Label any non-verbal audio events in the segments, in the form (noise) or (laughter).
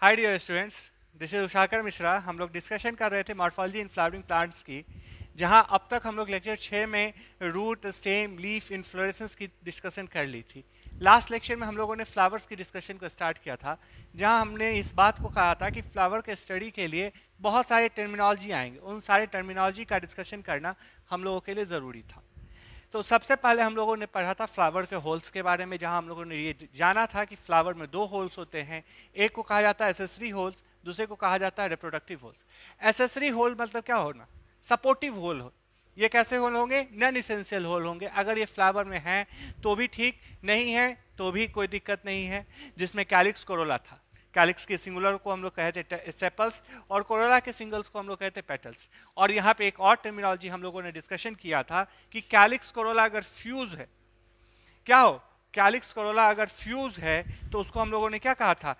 Hi dear students this is Ushakar Mishra हम लोग discussion कर रहे थे मार्फॉलोजी इन फ्लावरिंग प्लांट्स की जहां अब तक हम लोग लेक्चर छः में रूट स्टेम लीफ इन की डिस्कशन कर ली थी लास्ट लेक्चर में हम लोगों ने फ्लावर्स की डिस्कशन को स्टार्ट किया था जहां हमने इस बात को कहा था कि फ्लावर के स्टडी के लिए बहुत सारे टर्मिनोलॉजी आएंगे उन सारे टर्मिनोलॉजी का डिस्कशन करना हम लोगों के लिए ज़रूरी था तो सबसे पहले हम लोगों ने पढ़ा था फ्लावर के होल्स के बारे में जहां हम लोगों ने ये जाना था कि फ्लावर में दो होल्स होते हैं एक को कहा जाता है एसेसरी होल्स दूसरे को कहा जाता है रिप्रोडक्टिव होल्स एसेसरी होल मतलब क्या होना सपोर्टिव होल हो ये कैसे होल होंगे नॉन इसेंशियल होल होंगे अगर ये फ्लावर में हैं तो भी ठीक नहीं है तो भी कोई दिक्कत नहीं है जिसमें कैलिक्स कोरोला था कैलिक्स के सिंगुलर को हम लोग कहते हैं सेपल्स और कोरोला के सिंगल्स को हम लोग कहते हैं पेटल्स और यहाँ पे एक और टर्मिनोलॉजी हम लोगों ने डिस्कशन किया था कि कैलिक्स कोरोला अगर फ्यूज है क्या हो कैलिक्स कोरोला अगर फ्यूज है तो उसको हम लोगों ने क्या कहा था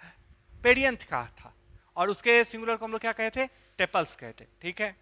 पेडियंथ कहा था और उसके सिंगुलर को हम लोग क्या कहे थे टेपल्स कहे थे ठीक है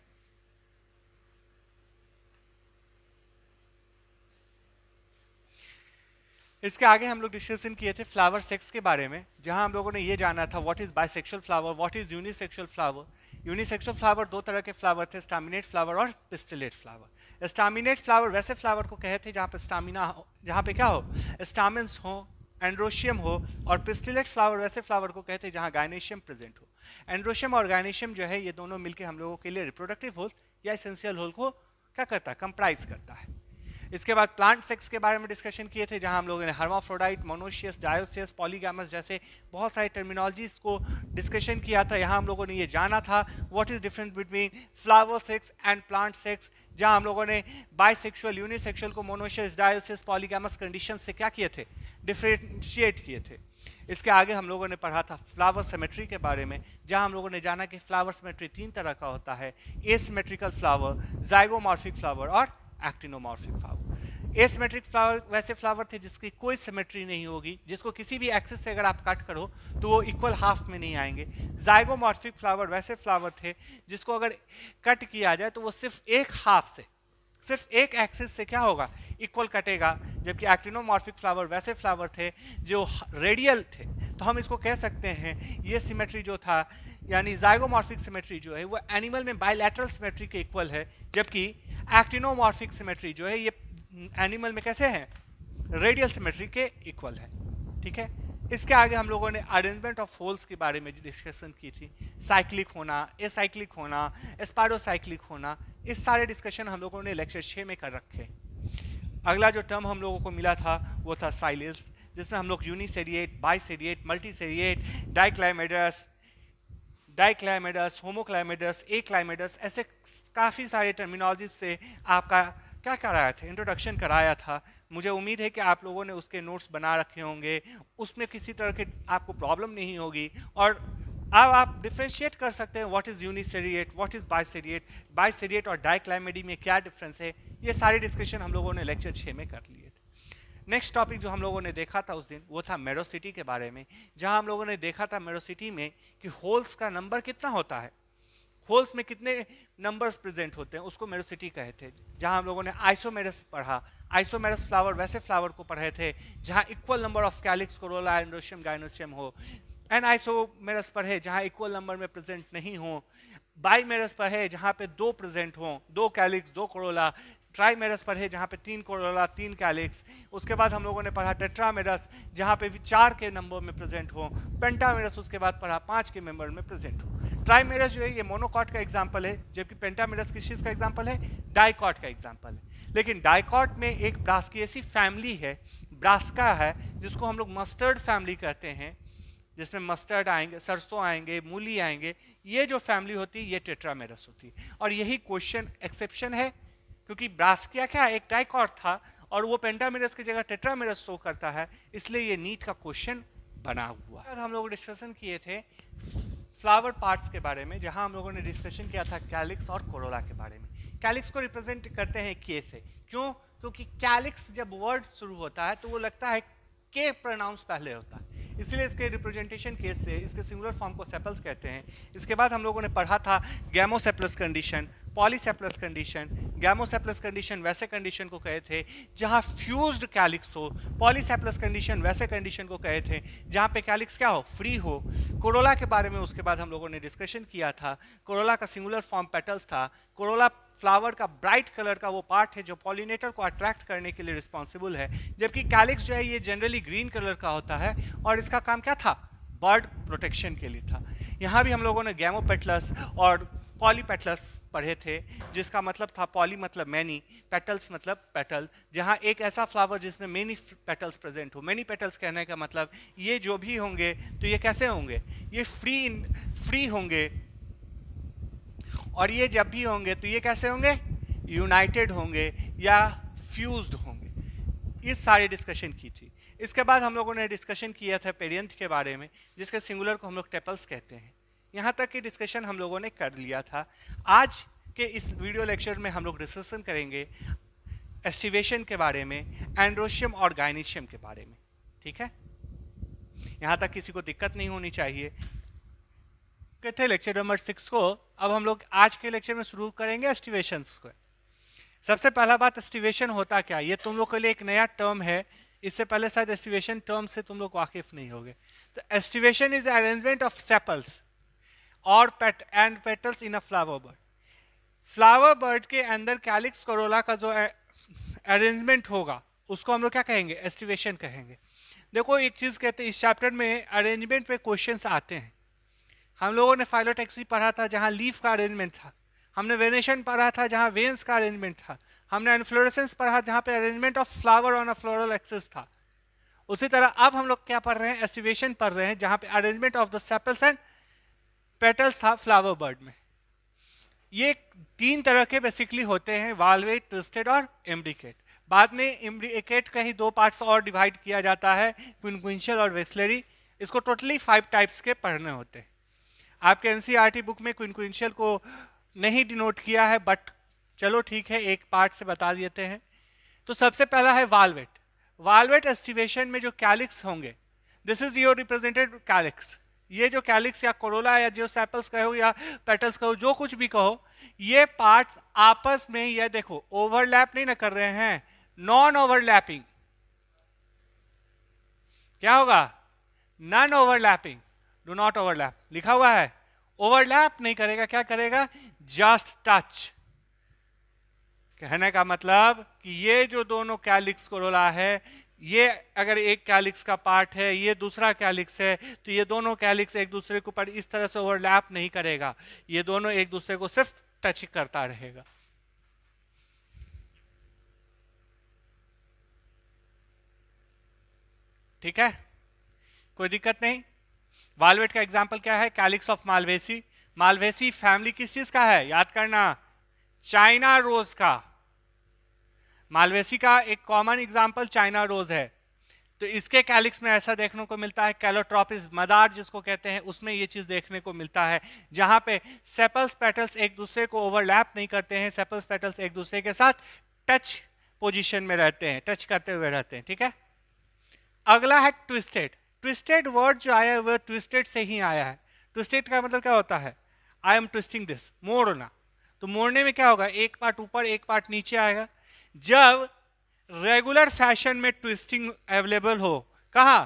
इसके आगे हम लोग डिस्कशन किए थे फ्लावर सेक्स के बारे में जहां हम लोगों ने ये जाना था what is bisexual flower what is unisexual flower unisexual flower दो तरह के फ्लावर थे स्टामिनेट फ्लावर और पिस्टिलेट फ्लावर स्टामिनेट फ्लावर वैसे फ्लावर को कहे थे जहाँ पर स्टामिना हो जहाँ पे क्या हो स्टामिन हो एंड्रोशियम हो और पिस्टिलेट फ्लावर वैसे फ्लावर को कहते हैं जहाँ गाइनेशियम प्रेजेंट हो एंड्रोशियम और गाइनेशियम जो है ये दोनों मिलकर हम लोगों के लिए रिप्रोडक्टिव होल या इसेंशियल होल को क्या करता है कंप्राइज करता है इसके बाद प्लांट सेक्स के बारे में डिस्कशन किए थे जहां हम लोगों ने हर्माफ्रोडाइट मोनोशियस डायोसियस पॉलीगामस जैसे बहुत सारे टर्मिनोलॉजीज को डिस्कशन किया था यहाँ हम लोगों ने ये जाना था what is difference between flower sex and plant sex जहां हम लोगों ने बाइसेक्सुअल यूनिसेक्सुअल को मोनोशियस डायोसियस पॉलीगामस कंडीशन से क्या किए थे डिफ्रेंशिएट किए थे इसके आगे हम लोगों ने पढ़ा था फ्लावर सेमेट्री के बारे में जहां हम लोगों ने जाना कि फ्लावर सेमेट्री तीन तरह का होता है एसमेट्रिकल फ्लावर जाइगोमॉर्फिक फ्लावर और एक्टिनोमॉर्फिक फ्लावर एसमेट्रिक फ्लावर वैसे फ्लावर थे जिसकी कोई सिमेट्री नहीं होगी जिसको किसी भी एक्सेस से अगर आप कट करो तो वो इक्वल हाफ में नहीं आएंगे जाइगोमॉर्फिक फ्लावर वैसे फ्लावर थे जिसको अगर कट किया जाए तो वो सिर्फ एक हाफ से सिर्फ एक एक्सेस से क्या होगा इक्वल कटेगा जबकि एक्टिनोमॉर्फिक फ्लावर वैसे फ्लावर थे जो रेडियल थे तो हम इसको कह सकते हैं ये सिमेट्री जो था यानी जाइगोमॉर्फिक सिमेट्री जो है वो एनिमल में बायलैटरल सिमेट्री के इक्वल है जबकि एक्टिनोमॉर्फिक सिमेट्री जो है ये एनिमल में कैसे है रेडियल सिमेट्री के इक्वल है ठीक है इसके आगे हम लोगों ने अरेंजमेंट ऑफ होल्स के बारे में डिस्कशन की थी साइक्लिक होना एसाइक्लिक होना स्पाइडोसाइक्लिक होना इस सारे डिस्कशन हम लोगों ने लेक्चर छः में कर रखे अगला जो टर्म हम लोगों को मिला था वो था साइलिस जिसमें हम लोग यूनिसेरिएट बाइसेरिएट मल्टीसेरिएट डाइक्लाइमेडस डाइक्लाइमेडस होमोक्लाइमेडस क्लाइमेडस ऐसे काफ़ी सारे टर्मिनोलॉजी से आपका क्या कराया था इंट्रोडक्शन कराया था मुझे उम्मीद है कि आप लोगों ने उसके नोट्स बना रखे होंगे उसमें किसी तरह की आपको प्रॉब्लम नहीं होगी और अब आप डिफ्रेंशिएट कर सकते हैं what is uniseriate what is biseriate biseriate और डाइक्लाइमेडी में क्या डिफरेंस है ये सारी डिस्कशन हम लोगों ने लेक्चर छः में कर लिए नेक्स्ट टॉपिक जो हम लोगों ने देखा था उस दिन वो था मेरोसिटी के बारे में जहां हम लोगों ने देखा था मेरोसिटी में कि होल्स का नंबर कितना होता है होल्स में कितने नंबर्स प्रेजेंट होते हैं उसको मेरोसिटी कहे थे जहां हम लोगों ने आइसोमेरस पढ़ा आइसोमेरस फ्लावर वैसे फ्लावर को पढ़े थे जहाँ equal number of calyx corolla androecium gynoecium हो एन आइसोमेरस पढ़े जहाँ इक्वल नंबर में प्रेजेंट नहीं हो बाई मेरस पढ़े जहाँ पे दो प्रेजेंट हों दो कैलिक्स दो करोला मेरस पढ़े जहाँ पे तीन कोरोला तीन कैलिक्स उसके बाद हम लोगों ने पढ़ा टेट्रामेरस जहाँ पे भी चार के नंबर में प्रेजेंट हो पेंटामेरस उसके बाद पढ़ा पाँच के मेंबर में प्रेजेंट हो मेरस जो है ये मोनोकॉट का एग्जाम्पल है जबकि पेंटामेरस किस चीज़ का एग्जाम्पल है डाइकॉट का एग्जाम्पल है लेकिन डाइकॉट में एक ऐसी फैमिली है ब्रासका है जिसको हम लोग मस्टर्ड फैमिली कहते हैं जिसमें मस्टर्ड आएंगे सरसों आएंगे मूली आएंगे ये जो फैमिली होती है ये टेट्रामेरस होती है और यही क्वेश्चन एक्सेप्शन है क्योंकि ब्रास्किया क्या एक डाइकॉट था और वो पेंटामिरस की जगह टेट्रामिरस शो करता है इसलिए ये नीट का क्वेश्चन बना हुआ है हम लोग डिस्कशन किए थे फ्लावर पार्ट्स के बारे में जहां हम लोगों ने डिस्कशन किया था कैलिक्स और कोरोला के बारे में कैलिक्स को रिप्रेजेंट करते हैं के से क्यों क्योंकि कैलिक्स जब वर्ड शुरू होता है तो वो लगता है के प्रोनाउंस पहले होता है इसलिए इसके रिप्रेजेंटेशन केस से इसके सिंगुलर फॉर्म को सेपल्स कहते हैं इसके बाद हम लोगों ने पढ़ा था gamosepalous condition polysepalous condition gamosepalous condition वैसे कंडीशन को कहे थे जहाँ फ्यूज्ड कैलिक्स हो पॉलीसेप्लस कंडीशन वैसे कंडीशन को कहे थे जहाँ पे कैलिक्स क्या हो फ्री हो कोरोला के बारे में उसके बाद हम लोगों ने डिस्कशन किया था कोरोला का सिंगुलर फॉर्म पेटल्स था कोरोला फ्लावर का ब्राइट कलर का वो पार्ट है जो पॉलिनेटर को अट्रैक्ट करने के लिए रिस्पॉन्सिबल है जबकि कैलिक्स जो है ये जनरली ग्रीन कलर का होता है और इसका काम क्या था बर्ड प्रोटेक्शन के लिए था यहाँ भी हम लोगों ने गैमोपेटलस और पेटल्स पढ़े थे जिसका मतलब था पॉली मतलब मैनी पेटल्स मतलब पेटल जहाँ एक ऐसा फ्लावर जिसमें मैनी पेटल्स प्रेजेंट हो मैनी पेटल्स कहने का मतलब ये जो भी होंगे तो ये कैसे होंगे ये फ्री फ्री होंगे और ये जब भी होंगे तो ये कैसे होंगे यूनाइटेड होंगे या फ्यूज होंगे इस सारी डिस्कशन की थी इसके बाद हम लोगों ने डिस्कशन किया था पेरियंथ के बारे में जिसके सिंगुलर को हम लोग टेपल्स कहते हैं यहाँ तक कि डिस्कशन हम लोगों ने कर लिया था आज के इस वीडियो लेक्चर में हम लोग डिस्कशन करेंगे एस्टिवेशन के बारे में एंड्रोशियम और गाइनिशियम के बारे में ठीक है यहाँ तक किसी को दिक्कत नहीं होनी चाहिए के थे लेक्चर नंबर सिक्स को अब हम लोग आज के लेक्चर में शुरू करेंगे एस्टिवेशन को सबसे पहला बात एस्टिवेशन होता क्या ये तुम लोग के लिए एक नया टर्म है इससे पहले शायद एस्टिवेशन टर्म से तुम लोग वाकिफ नहीं होगे तो aestivation is arrangement of sepals और pet and petals in a flower bud flower bud के अंदर कैलिक्स करोला का जो अरेंजमेंट होगा उसको हम लोग क्या कहेंगे एस्टिवेशन कहेंगे देखो एक चीज़ कहते हैं इस चैप्टर में अरेंजमेंट पे क्वेश्चंस आते हैं हम लोगों ने फाइलोटैक्सी पढ़ा था जहाँ लीफ का अरेंजमेंट था हमने वेनेशन पढ़ा था जहाँ वेन्स का अरेंजमेंट था हमने इन्फ्लोरेसेंस पढ़ा जहाँ पे arrangement of flower on a floral axis था उसी तरह अब हम लोग क्या पढ़ रहे हैं एस्टिवेशन पढ़ रहे हैं जहाँ पे arrangement of the sepals and petals था फ्लावर बर्ड में ये तीन तरह के बेसिकली होते हैं वालवेट ट्विस्टेड और एम्ब्रिकेट बाद में एम्ब्रिकेट का ही दो पार्ट्स और डिवाइड किया जाता है पिनकुंशल और वेस्लरी इसको टोटली फाइव टाइप्स के पढ़ने होते हैं आपके एनसीईआरटी बुक e में क्विंक्विंशियल को नहीं डिनोट किया है बट चलो ठीक है एक पार्ट से बता देते हैं तो सबसे पहला है वालवेट वालवेट एस्टिवेशन में जो कैलिक्स होंगे this is your represented calyx ये जो कैलिक्स या कोरोला या जो सैपल्स कहो या पेटल्स कहो जो कुछ भी कहो ये पार्ट्स आपस में यह देखो ओवरलैप नहीं ना कर रहे हैं नॉन ओवरलैपिंग क्या होगा non overlapping do not overlap लिखा हुआ है ओवरलैप नहीं करेगा क्या करेगा जस्ट टच कहने का मतलब कि ये जो दोनों कैलिक्स को रोला है ये अगर एक कैलिक्स का पार्ट है ये दूसरा कैलिक्स है तो ये दोनों कैलिक्स एक दूसरे के ऊपर इस तरह से ओवरलैप नहीं करेगा ये दोनों एक दूसरे को सिर्फ टच करता रहेगा ठीक है कोई दिक्कत नहीं वालवेट का एग्जाम्पल क्या है calyx of Malvaceae Malvaceae family किस चीज का है याद करना चाइना रोज का मालवेसी का एक कॉमन एग्जाम्पल चाइना रोज है तो इसके कैलिक्स में ऐसा देखने को मिलता है कैलोट्रॉपिस मदार जिसको कहते हैं उसमें ये चीज देखने को मिलता है जहां पे सेपल्स पेटल्स एक दूसरे को ओवरलैप नहीं करते हैं सेपल्स पेटल्स एक दूसरे के साथ टच पोजीशन में रहते हैं टच करते हुए रहते हैं ठीक है अगला है ट्विस्टेड ट्विस्टेड वर्ड जो आया वह ट्विस्टेड से ही आया है ट्विस्टेड का मतलब क्या होता है आई एम ट्विस्टिंग दिस मोड़ना तो मोड़ने में क्या होगा एक पार्ट ऊपर एक पार्ट नीचे आएगा जब रेगुलर फैशन में ट्विस्टिंग अवेलेबल हो कहा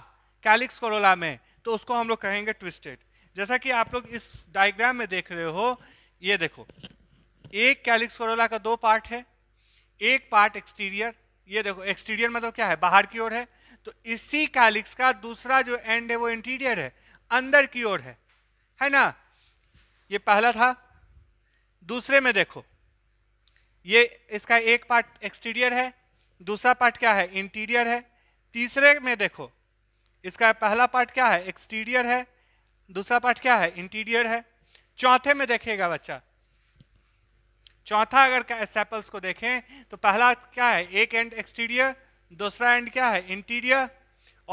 कैलिक्स कोरोला में तो उसको हम लोग कहेंगे ट्विस्टेड जैसा कि आप लोग इस डायग्राम में देख रहे हो ये देखो एक कैलिक्स कोरोला का दो पार्ट है एक पार्ट एक्सटीरियर ये देखो एक्सटीरियर मतलब क्या है बाहर की ओर है तो इसी कैलिक्स का दूसरा जो एंड है वो इंटीरियर है अंदर की ओर है है ना ये पहला था दूसरे में देखो ये इसका एक पार्ट एक्सटीरियर है दूसरा पार्ट क्या है इंटीरियर है तीसरे में देखो इसका पहला पार्ट क्या है एक्सटीरियर है दूसरा पार्ट क्या है इंटीरियर है चौथे में देखेगा बच्चा चौथा अगर सैपल्स को देखें तो पहला क्या है एक एंड एक्सटीरियर दूसरा एंड क्या है इंटीरियर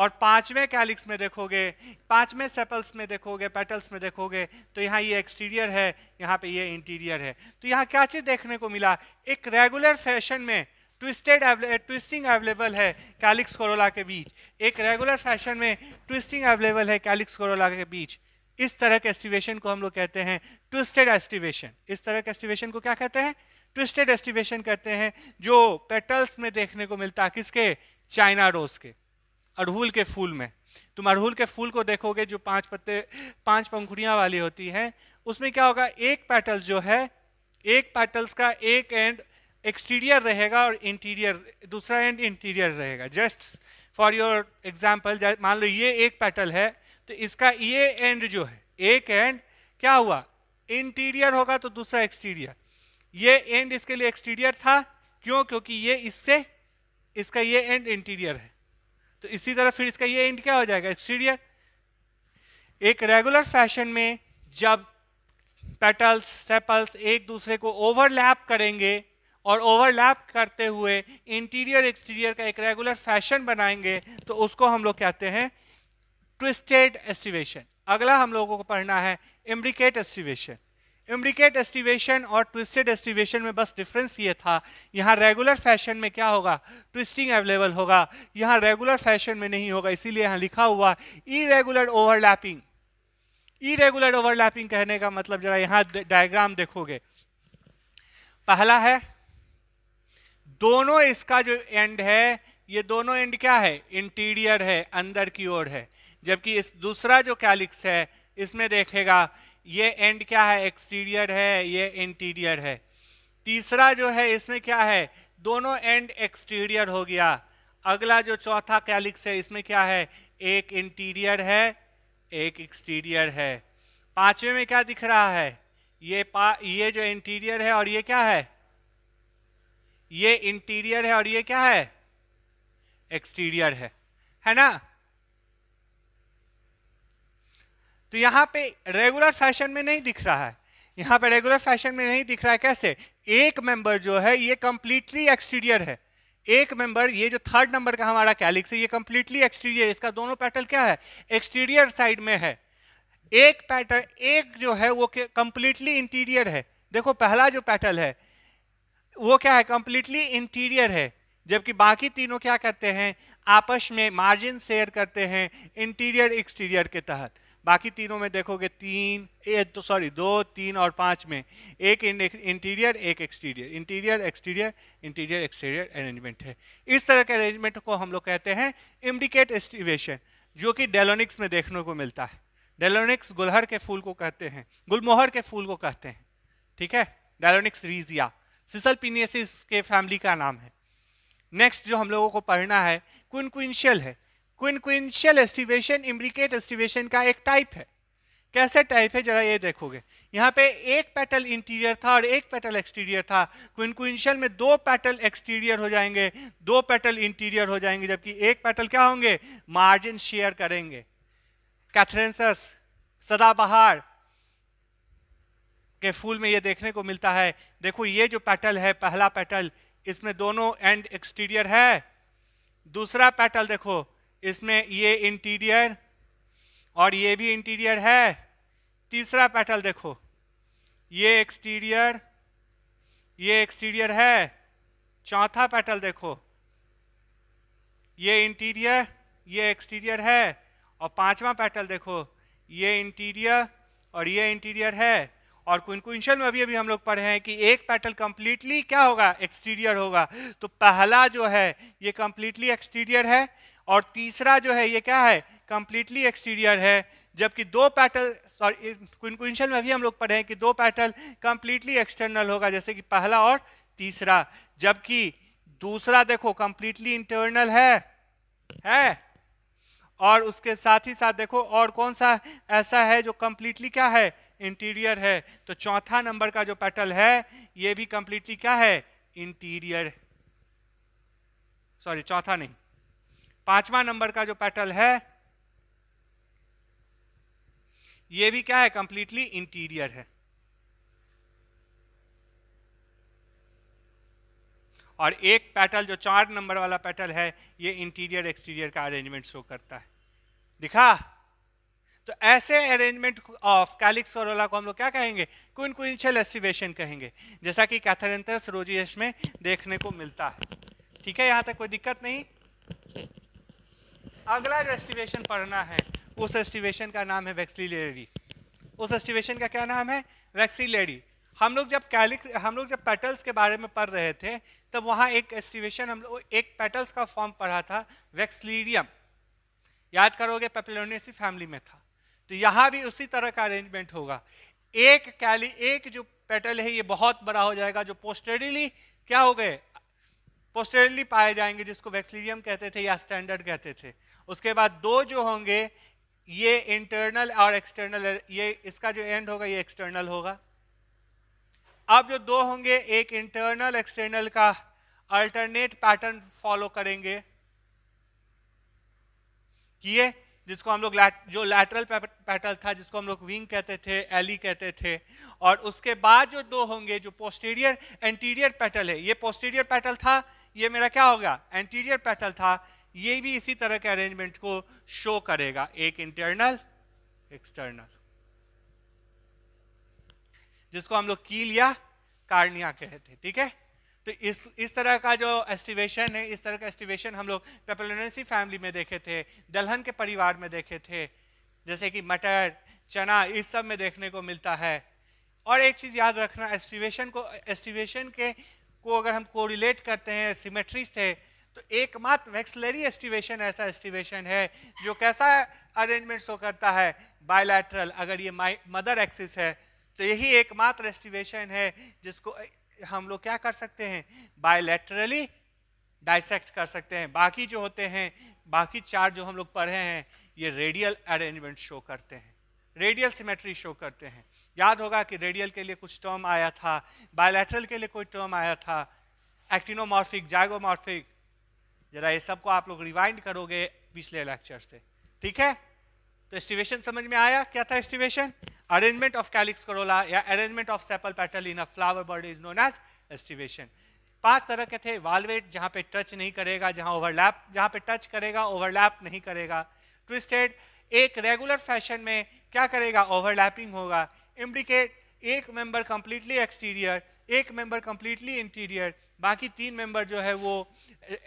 और पांचवें कैलिक्स में देखोगे पांचवें सेपल्स में देखोगे पेटल्स में देखोगे तो यहाँ ये एक्सटीरियर है यहाँ पे ये इंटीरियर है तो यहाँ क्या चीज़ देखने को मिला एक रेगुलर फैशन में ट्विस्टेड ट्विस्टिंग अवेलेबल है कैलिक्स कोरोला के बीच एक रेगुलर फैशन में ट्विस्टिंग अवेलेबल है कैलिक्स कोरोला के बीच इस तरह के एस्टिवेशन को हम लोग कहते हैं ट्विस्टेड एस्टिवेशन इस तरह के एस्टिवेशन को क्या कहते हैं ट्विस्टेड एस्टिवेशन करते हैं जो पेटल्स में देखने को मिलता है किसके चाइना रोज के अड़हुल के फूल में तुम अड़हुल के फूल को देखोगे जो पांच पत्ते पांच पंखुड़ियां वाली होती हैं उसमें क्या होगा एक पेटल्स जो है एक पेटल्स का एक एंड एक्सटीरियर रहेगा और इंटीरियर दूसरा एंड इंटीरियर रहेगा जस्ट फॉर योर एग्जाम्पल मान लो ये एक पेटल है तो इसका ये एंड जो है एक एंड क्या हुआ इंटीरियर होगा तो दूसरा एक्सटीरियर ये एंड इसके लिए एक्सटीरियर था क्यों क्योंकि ये इससे इसका ये एंड इंटीरियर है तो इसी तरह फिर इसका ये एंड क्या हो जाएगा एक्सटीरियर एक रेगुलर फैशन में जब पेटल्स सेपल्स एक दूसरे को ओवरलैप करेंगे और ओवरलैप करते हुए इंटीरियर एक्सटीरियर का एक रेगुलर फैशन बनाएंगे तो उसको हम लोग कहते हैं ट्विस्टेड एस्टिवेशन अगला हम लोगों को पढ़ना है इम्ब्रिकेट एस्टिवेशन इम्ब्रिकेट एस्टिवेशन और ट्विस्टेड एस्टिवेशन में बस डिफरेंस ये था यहाँ रेगुलर फैशन में क्या होगा ट्विस्टिंग अवेलेबल होगा यहाँ रेगुलर फैशन में नहीं होगा इसीलिए यहाँ लिखा हुआ इरेगुलर ओवरलैपिंग इरेगुलर ओवरलैपिंग कहने का मतलब जरा यहाँ डायग्राम देखोगे पहला है दोनों इसका जो एंड है ये दोनों एंड क्या है इंटीरियर है अंदर की ओर है जबकि इस दूसरा जो कैलिक्स है इसमें देखेगा ये एंड क्या है एक्सटीरियर है ये इंटीरियर है तीसरा जो है इसमें क्या है दोनों एंड एक्सटीरियर हो गया अगला जो चौथा कैलिक्स है इसमें क्या है एक इंटीरियर है एक एक्सटीरियर है पांचवे में क्या दिख रहा है ये पा ये जो इंटीरियर है और ये क्या है ये इंटीरियर है और ये क्या है एक्सटीरियर है है ना तो यहाँ पे रेगुलर फैशन में नहीं दिख रहा है यहाँ पे रेगुलर फैशन में नहीं दिख रहा है कैसे एक मेंबर जो है ये कंप्लीटली एक्सटीरियर है एक मेंबर ये जो थर्ड नंबर का हमारा कैलिक्स है ये कंप्लीटली एक्सटीरियर इसका दोनों पैटल क्या है एक्सटीरियर साइड में है एक पैटल एक जो है वो कंप्लीटली इंटीरियर है देखो पहला जो पैटल है वो क्या है कंप्लीटली इंटीरियर है जबकि बाकी तीनों क्या करते हैं आपस में मार्जिन शेयर करते हैं इंटीरियर एक्सटीरियर के तहत बाकी तीनों में देखोगे तीन एक तो सॉरी दो तीन और पाँच में एक इंटीरियर एक exterior interior exterior interior exterior arrangement है इस तरह के अरेंजमेंट को हम लोग कहते हैं इम्डिकेट एस्टिवेशन जो कि डेलोनिक्स में देखने को मिलता है डेलोनिक्स गुलहर के फूल को कहते हैं गुलमोहर के फूल को कहते हैं ठीक है डेलोनिक्स रीजिया सिसल पिनियसिस के फैमिली का नाम है नेक्स्ट जो हम लोगों को पढ़ना है क्विनक्विंशियल है क्विनक्विंशियल एस्टिवेशन इम्ब्रिकेट एस्टिवेशन का एक टाइप है कैसे टाइप है जरा ये देखोगे यहाँ पे एक पेटल इंटीरियर था और एक पेटल एक्सटीरियर था क्विंक्विंशियल में दो पेटल एक्सटीरियर हो जाएंगे दो पेटल इंटीरियर हो जाएंगे जबकि एक पेटल क्या होंगे मार्जिन शेयर करेंगे कैथरेंसस सदाबहार के फूल में ये देखने को मिलता है देखो ये जो पेटल है पहला पेटल इसमें दोनों एंड एक्सटीरियर है दूसरा पेटल देखो इसमें ये इंटीरियर और ये भी इंटीरियर है तीसरा पेटल देखो ये एक्सटीरियर ये एक्सटीरियर है चौथा पेटल देखो ये इंटीरियर ये एक्सटीरियर है और पांचवा पेटल देखो ये इंटीरियर और ये इंटीरियर है और क्विंकुंशल में अभी अभी हम लोग पढ़े हैं कि एक पेटल कंप्लीटली क्या होगा एक्सटीरियर होगा तो पहला जो है ये कंप्लीटली एक्सटीरियर है और तीसरा जो है ये क्या है कंप्लीटली एक्सटीरियर है जबकि दो पैटल सॉरी में भी हम लोग पढ़े हैं कि दो पैटल कंप्लीटली एक्सटर्नल होगा जैसे कि पहला और तीसरा जबकि दूसरा देखो कंप्लीटली इंटरनल है है और उसके साथ ही साथ देखो और कौन सा ऐसा है जो कंप्लीटली क्या है इंटीरियर है तो चौथा नंबर का जो पैटल है ये भी कंप्लीटली क्या है इंटीरियर सॉरी चौथा नहीं पांचवा नंबर का जो पेटल है ये भी क्या है कंप्लीटली इंटीरियर है और एक पेटल जो चार नंबर वाला पेटल है ये इंटीरियर एक्सटीरियर का अरेंजमेंट शो करता है दिखा तो ऐसे अरेंजमेंट ऑफ कैलिक्स और को हम लोग क्या कहेंगे क्विंशल एस्टिवेशन कहेंगे जैसा कि कैथरेंथस रोजियस में देखने को मिलता है ठीक है यहां तक कोई दिक्कत नहीं अगला जो एस्टिवेशन पढ़ना है उस एस्टिवेशन का नाम है वैक्सीलेरी उस एस्टिवेशन का क्या नाम है वैक्सीलेरी हम लोग जब कैलिक हम लोग जब पेटल्स के बारे में पढ़ रहे थे तब वहाँ एक एस्टिवेशन हम लोग एक पेटल्स का फॉर्म पढ़ा था वैक्सलीरियम याद करोगे पेपलोनेसी फैमिली में था तो यहाँ भी उसी तरह का अरेंजमेंट होगा एक कैली एक जो पेटल है ये बहुत बड़ा हो जाएगा जो पोस्टरली क्या हो गए पोस्टरली पाए जाएंगे जिसको वैक्सीलियम कहते थे या स्टैंडर्ड कहते थे उसके बाद दो जो होंगे ये इंटरनल और एक्सटर्नल ये इसका जो एंड होगा ये एक्सटर्नल होगा अब जो दो होंगे एक इंटरनल एक्सटर्नल का अल्टरनेट पैटर्न फॉलो करेंगे कि ये जिसको हम लोग जो लैटरल पैटल था जिसको हम लोग विंग कहते थे एली कहते थे और उसके बाद जो दो होंगे जो पोस्टीरियर एंटीरियर पैटल है ये पोस्टीरियर पैटल था ये मेरा क्या होगा एंटीरियर पेटल था ये भी इसी तरह के अरेंजमेंट को शो करेगा एक इंटरनल एक्सटर्नल जिसको हम लोग कील या कार्निया कहते हैं ठीक है तो इस इस तरह का जो एस्टिवेशन है इस तरह का एस्टिवेशन हम लोग पेपलोनेसी फैमिली में देखे थे दलहन के परिवार में देखे थे जैसे कि मटर चना इस सब में देखने को मिलता है और एक चीज़ याद रखना एस्टिवेशन को एस्टिवेशन के को अगर हम कोरिलेट करते हैं सिमेट्री से तो एकमात्र वैक्सलरी एस्टिवेशन ऐसा एस्टिवेशन है जो कैसा अरेंजमेंट शो करता है बायलैटरल अगर ये मदर एक्सिस है तो यही एकमात्र एस्टिवेशन है जिसको हम लोग क्या कर सकते हैं बायलैटरली डाइसेक्ट कर सकते हैं बाकी जो होते हैं बाकी चार जो हम लोग पढ़े हैं ये रेडियल अरेंजमेंट शो करते हैं रेडियल सिमेट्री शो करते हैं याद होगा कि रेडियल के लिए कुछ टर्म आया था बायोलैट्रल के लिए कोई टर्म आया था एक्टिनोमॉर्फिक जैगोमॉर्फिक जरा ये सबको आप लोग रिवाइंड करोगे पिछले लेक्चर से ठीक है तो एस्टिवेशन समझ में आया क्या था aestivation arrangement of calyx corolla या arrangement of sepal petal in a flower bud is known as aestivation पांच तरह के थे वालवेट जहां पे टच नहीं करेगा जहां ओवरलैप जहां पे टच करेगा ओवरलैप नहीं करेगा ट्विस्टेड एक रेगुलर फैशन में क्या करेगा ओवरलैपिंग होगा इम्प्लीकेट एक मेंबर कंप्लीटली एक्सटीरियर एक मेंबर कंप्लीटली इंटीरियर बाकी तीन मेंबर जो है वो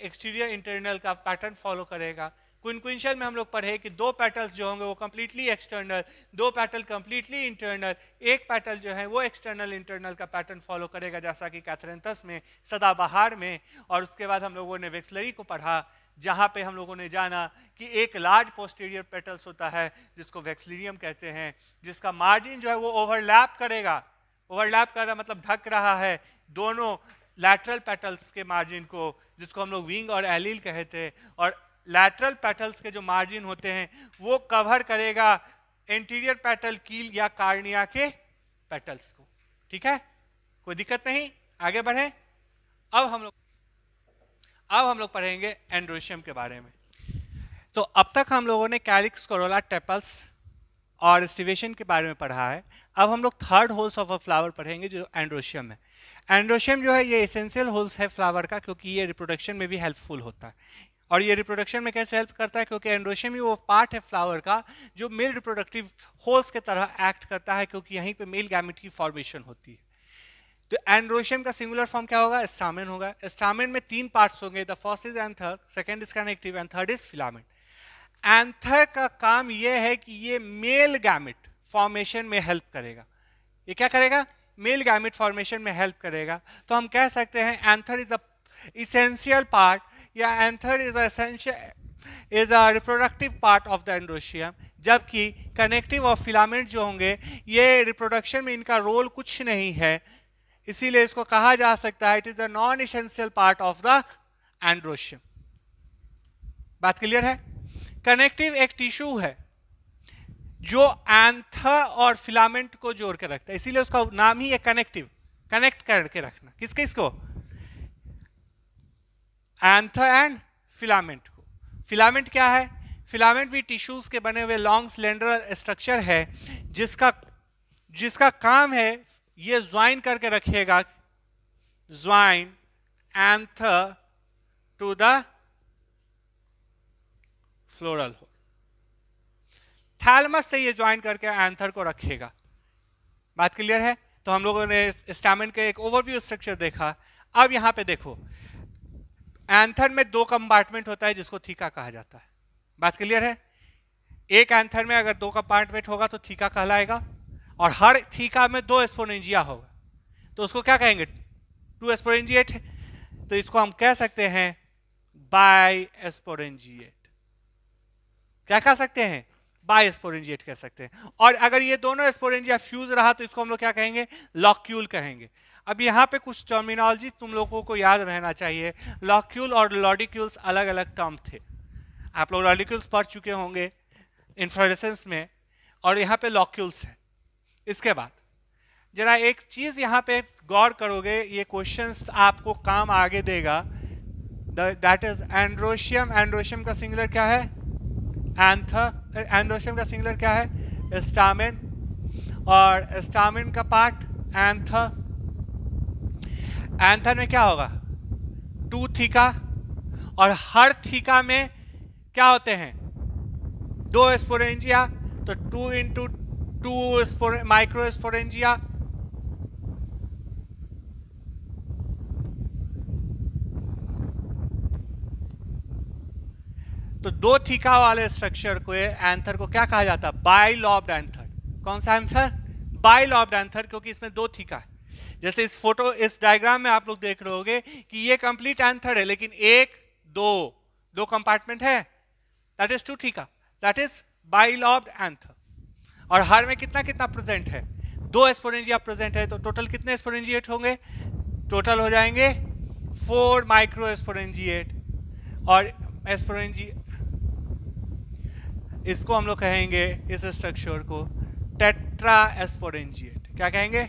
एक्सटीरियर इंटरनल का पैटर्न फॉलो करेगा क्विंक्विंशल में हम लोग पढ़े कि दो पैटल्स जो होंगे वो कम्प्लीटली एक्सटर्नल दो पैटल कम्प्लीटली इंटरनल एक पैटल जो है वो एक्सटर्नल इंटरनल का पैटर्न फॉलो करेगा जैसा कि कैथरेंथस में सदाबहार में और उसके बाद हम लोगों ने वेक्सलरी को पढ़ा जहाँ पे हम लोगों ने जाना कि एक लार्ज पोस्टीरियर पेटल्स होता है जिसको वैक्सलीरियम कहते हैं जिसका मार्जिन जो है वो ओवरलैप करेगा ओवरलैप कर रहा मतलब ढक रहा है दोनों लैटरल पेटल्स के मार्जिन को जिसको हम लोग विंग और एलील कहते हैं और लैटरल पेटल्स के जो मार्जिन होते हैं वो कवर करेगा इंटीरियर पेटल कील या कार्निया के पेटल्स को ठीक है कोई दिक्कत नहीं आगे बढ़े अब हम लोग अब हम लोग पढ़ेंगे एंड्रोशियम के बारे में तो अब तक हम लोगों ने कैलिक्स कोरोला टेपल्स और स्टिवेशन के बारे में पढ़ा है अब हम लोग third whorls of a flower पढ़ेंगे जो एंड्रोशियम है एंड्रोशियम जो है ये इसेंशियल होल्स है फ्लावर का क्योंकि ये रिप्रोडक्शन में भी हेल्पफुल होता है और ये रिप्रोडक्शन में कैसे हेल्प करता है क्योंकि एंड्रोशियम ही वो पार्ट है फ्लावर का जो मेल रिप्रोडक्टिव होल्स के तरह एक्ट करता है क्योंकि यहीं पे मेल गैमिट की फॉर्मेशन होती है तो एंड्रोशियम का सिंगुलर फॉर्म क्या होगा स्टामिन होगा स्टामिन में तीन पार्ट्स होंगे the first is anther second is connective and third is filament anther का काम यह है कि ये मेल गैमिट फॉर्मेशन में हेल्प करेगा ये क्या करेगा मेल गैमिट फॉर्मेशन में हेल्प करेगा तो हम कह सकते हैं anther is a essential part या anther is essential is a reproductive part of the androecium जबकि कनेक्टिव और फिलामेंट जो होंगे ये रिप्रोडक्शन में इनका रोल कुछ नहीं है इसीलिए इसको कहा जा सकता है it is a non essential part of the androecium बात क्लियर है कनेक्टिव एक टिश्यू है जो एंथ और फिलामेंट को जोड़ के रखता है इसीलिए उसका नाम ही है कनेक्टिव कनेक्ट करके रखना किस किसको एंथर एंड फिलामेंट को फिलामेंट क्या है फिलामेंट भी टिश्यूज के बने हुए लॉन्ग सिलेंडर स्ट्रक्चर है जिसका जिसका काम है ये ज्वाइन करके रखिएगा join anther to the floral whorl thalamus से ये ज्वाइन करके एंथर को रखेगा बात क्लियर है तो हम लोगों ने स्टैमिन के एक ओवरव्यू स्ट्रक्चर देखा अब यहां पे देखो एंथर में दो कंपार्टमेंट होता है जिसको थीका कहा जाता है बात क्लियर है एक एंथर में अगर दो कंपार्टमेंट होगा तो थीका कहलाएगा और हर थीका में दो एस्पोरेंजिया होगा तो उसको क्या कहेंगे टू एस्पोरेंजिएट तो इसको हम कह सकते हैं बाय एस्पोरेंजिएट क्या कह सकते हैं बाय स्पोरेंजिएट कह सकते हैं और अगर ये दोनों स्पोरेंजिया फ्यूज रहा तो इसको हम लोग क्या कहेंगे लॉक्यूल कहेंगे अब यहाँ पे कुछ टर्मिनोलॉजी तुम लोगों को याद रहना चाहिए लॉक्यूल और लॉडिक्यूल्स अलग अलग टर्म थे आप लोग लॉडिक्यूल्स पढ़ चुके होंगे इन्फ्लोरेसेंस में और यहाँ पे लॉक्यूल्स हैं इसके बाद जरा एक चीज यहाँ पे गौर करोगे ये क्वेश्चंस आपको काम आगे देगा दैट इज एंड्रोशियम एंड्रोशियम का सिंगलर क्या है एंथ एंड्रोशियम का सिंगलर क्या है स्टामिन और स्टामिन का पार्ट एंथ एंथर में क्या होगा टू थीका और हर थीका में क्या होते हैं दो स्पोरेंजिया तो two into two micro sporangia तो दो ठीका वाले स्ट्रक्चर को एंथर को क्या कहा जाता है बाइलॉब्ड एंथर कौन सा एंथर बाइलॉब्ड एंथर क्योंकि इसमें दो ठीका है जैसे इस फोटो इस डायग्राम में आप लोग देख रहे होंगे कि ये कंप्लीट एंथर है लेकिन एक दो दो कंपार्टमेंट है that is two theca that is bilobed anther और हर में कितना कितना प्रेजेंट है दो एस्पोरेंजिया प्रेजेंट है तो टोटल कितने एस्पोरेंजिएट होंगे टोटल हो जाएंगे फोर माइक्रो एस्पोरेंजिएट और एस्पोरेंजी इसको हम लोग कहेंगे इस स्ट्रक्चर को टेट्रा एस्पोरेंजिएट क्या कहेंगे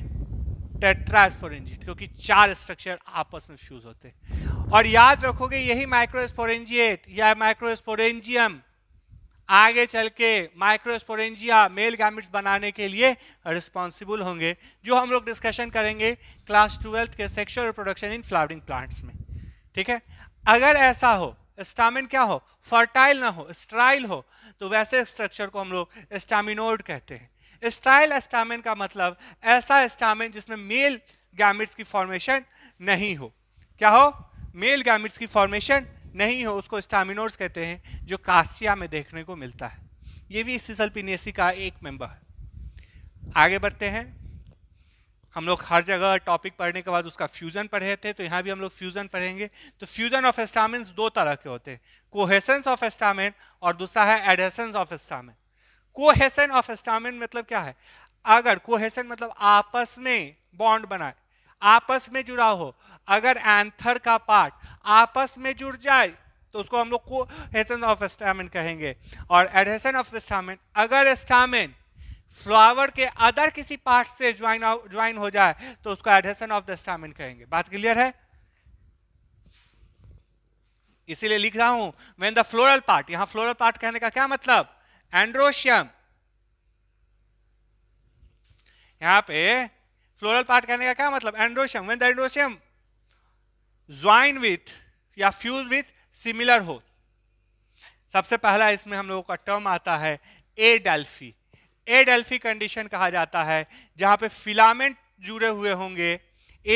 टेट्रा एस्पोरेंजिएट क्योंकि चार स्ट्रक्चर आपस में फ्यूज होते हैं और याद रखोगे यही माइक्रो एस्पोरेंजिएट या माइक्रो एस्पोरेंजियम आगे चल के माइक्रोस्पोरेंजिया मेल गैमिट्स बनाने के लिए रिस्पॉन्सिबल होंगे जो हम लोग डिस्कशन करेंगे क्लास ट्वेल्थ के sexual reproduction in flowering plants में ठीक है अगर ऐसा हो स्टामिन क्या हो फर्टाइल ना हो स्ट्राइल हो तो वैसे स्ट्रक्चर को हम लोग स्टामिनोड कहते हैं स्ट्राइल स्टामिन का मतलब ऐसा स्टामिन जिसमें मेल गैमिट्स की फॉर्मेशन नहीं हो क्या हो मेल गैमिट्स की फॉर्मेशन नहीं हो उसको स्टामिनोर्स कहते हैं जो कासिया में देखने को मिलता है ये भी सिसलपिनेसी का एक मेंबर है आगे बढ़ते हैं हम लोग हर जगह टॉपिक पढ़ने के बाद उसका फ्यूजन पढ़े थे तो यहाँ भी हम लोग फ्यूजन पढ़ेंगे तो फ्यूजन ऑफ एस्टामिन दो तरह के होते हैं कोहेसेंस ऑफ एस्टामिन और दूसरा है adhesion of stamen cohesion of stamen मतलब क्या है अगर कोहेसन मतलब आपस में बॉन्ड बनाए आपस में जुड़ा हो अगर एंथर का पार्ट आपस में जुड़ जाए तो उसको हम लोग ऑफ स्टामिन कहेंगे और एडहेसन ऑफ स्टामिन अगर स्टामिन फ्लावर के अदर किसी पार्ट से ज्वाइन ज्वाइन हो जाए तो उसको एडहेसन ऑफ द स्टामिन कहेंगे बात क्लियर है इसीलिए लिख रहा हूं वेन द फ्लोरल पार्ट यहां फ्लोरल पार्ट कहने का क्या मतलब एंड्रोशियम यहां पे फ्लोरल पार्ट कहने का क्या मतलब androecium when the androecium join with या फ्यूज विथ सिमिलर हो सबसे पहला इसमें हम लोगों का टर्म आता है adelphy adelphy condition कहा जाता है जहां पे फिलामेंट जुड़े हुए होंगे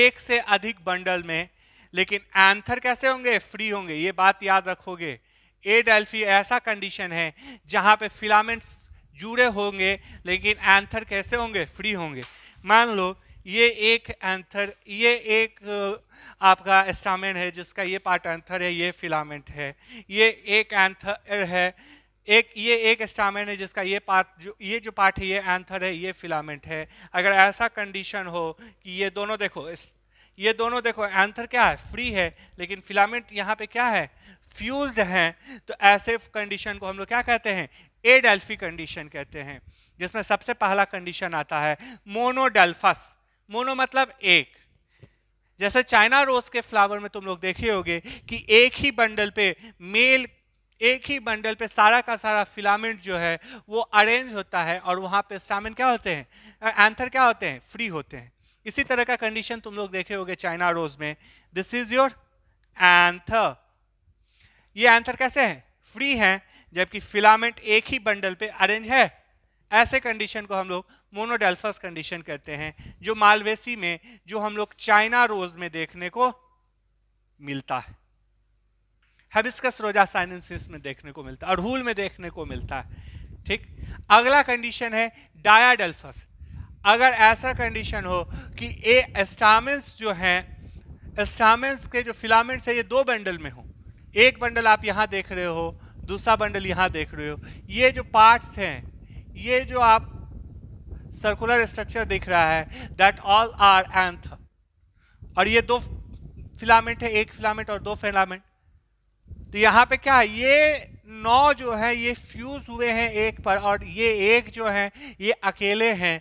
एक से अधिक बंडल में लेकिन एंथर कैसे होंगे फ्री होंगे ये बात याद रखोगे ए डेल्फी ऐसा कंडीशन है जहां पे फिलामेंट्स जुड़े होंगे लेकिन एंथर कैसे होंगे फ्री होंगे मान लो ये एक एंथर ये एक uh, आपका एस्टामेंट है जिसका ये पार्ट एंथर है ये फिलामेंट है ये एक एंथर है एक ये एक स्टामेंट है जिसका ये पार्ट जो ये जो पार्ट है ये एंथर है ये फिलामेंट है अगर ऐसा कंडीशन हो कि ये दोनों देखो ये दोनों देखो एंथर क्या है फ्री है लेकिन फिलामेंट यहाँ पे क्या है फ्यूज्ड हैं तो ऐसे कंडीशन को हम लोग क्या कहते हैं एडेल्फी कंडीशन कहते हैं जिसमें सबसे पहला कंडीशन आता है मोनोडेल्फस मोनो मतलब एक जैसे चाइना रोज के फ्लावर में तुम लोग देखे होगे कि एक ही बंडल पे मेल एक ही बंडल पे सारा का सारा फिलामेंट जो है वो अरेंज होता है और वहाँ पे स्टामिन क्या होते हैं एंथर क्या होते हैं फ्री होते हैं इसी तरह का कंडीशन तुम लोग देखे होगे चाइना रोज में दिस इज योर एंथर ये एंथर कैसे है फ्री हैं जबकि फिलामेंट एक ही बंडल पे अरेंज है ऐसे कंडीशन को हम लोग मोनोडेल्फस कंडीशन कहते हैं जो मालवेसी में जो हम लोग चाइना रोज में देखने को मिलता है हबिस्कस रोजा साइनसिस में देखने को मिलता है अड़हूल में देखने को मिलता है ठीक अगला कंडीशन है डायाडेल्फस अगर ऐसा कंडीशन हो कि ए एस्टामेंस जो हैं एस्टामेंस के जो फिलामेंट्स है ये दो बंडल में हो एक बंडल आप यहाँ देख रहे हो दूसरा बंडल यहाँ देख रहे हो ये जो पार्ट्स हैं ये जो आप सर्कुलर स्ट्रक्चर दिख रहा है दैट ऑल आर एंथ और ये दो फिलामेंट है एक फिलामेंट और दो फिलामेंट तो यहाँ पे क्या है ये नौ जो है ये फ्यूज हुए हैं एक पर और ये एक जो है ये अकेले हैं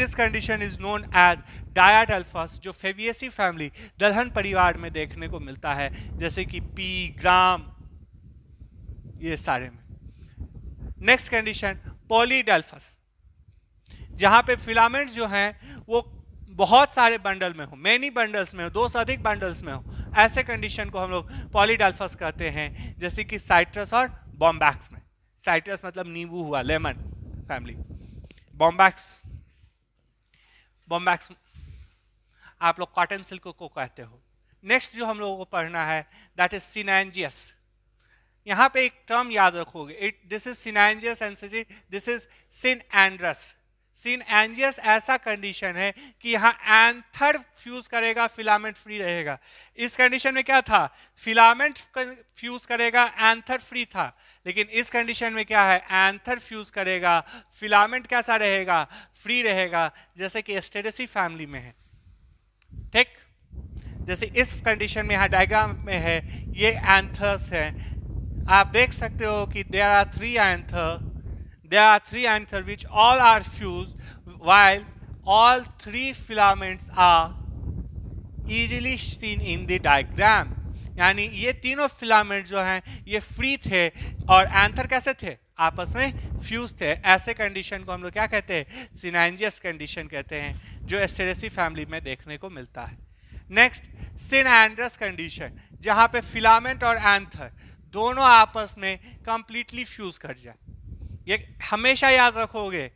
this condition is known as diadelphous जो फेवियसी फैमिली दलहन परिवार में देखने को मिलता है जैसे कि पी ग्राम ये सारे में नेक्स्ट कंडीशन पोलीडल्फस जहाँ पे फिलामेंट्स जो हैं वो बहुत सारे बंडल में हो मैनी बंडल्स में हो दो से अधिक बंडल्स में हो ऐसे कंडीशन को हम लोग पॉलीडल्फस कहते हैं जैसे कि साइट्रस और बॉम्बैक्स में साइट्रस मतलब नींबू हुआ लेमन फैमिली बॉम्बैक्स बॉम्बैक्स आप लोग कॉटन सिल्क को कहते हो नेक्स्ट जो हम लोगों को पढ़ना है दैट इज सीनाजियस यहाँ पे एक टर्म याद रखोगे it this is syngenesious and this is synandrous syngenesious ऐसा कंडीशन है कि यहाँ एंथर फ्यूज करेगा फिलामेंट फ्री रहेगा इस कंडीशन में क्या था फिलामेंट फ्यूज करेगा एंथर फ्री था लेकिन इस कंडीशन में क्या है एंथर फ्यूज करेगा फिलामेंट कैसा रहेगा फ्री रहेगा जैसे कि स्टेडसी फैमिली में है ठीक जैसे इस कंडीशन में यहाँ डायग्राम में है ये एंथर्स हैं आप देख सकते हो कि there are three anther There are three anthers which all are fused while all three filaments are easily seen in the diagram. यानी ये तीनों फिलामेंट जो हैं ये फ्री थे और एंथर कैसे थे आपस में फ्यूज थे ऐसे कंडीशन को हम लोग क्या कहते हैं सिनाइंजियस कंडीशन कहते हैं जो एस्टेरेसी फैमिली में देखने को मिलता है नेक्स्ट सिनएंड्रस कंडीशन जहाँ पे फिलामेंट और एंथर दोनों आपस में कंप्लीटली फ्यूज कर जाए ये हमेशा याद रखोगे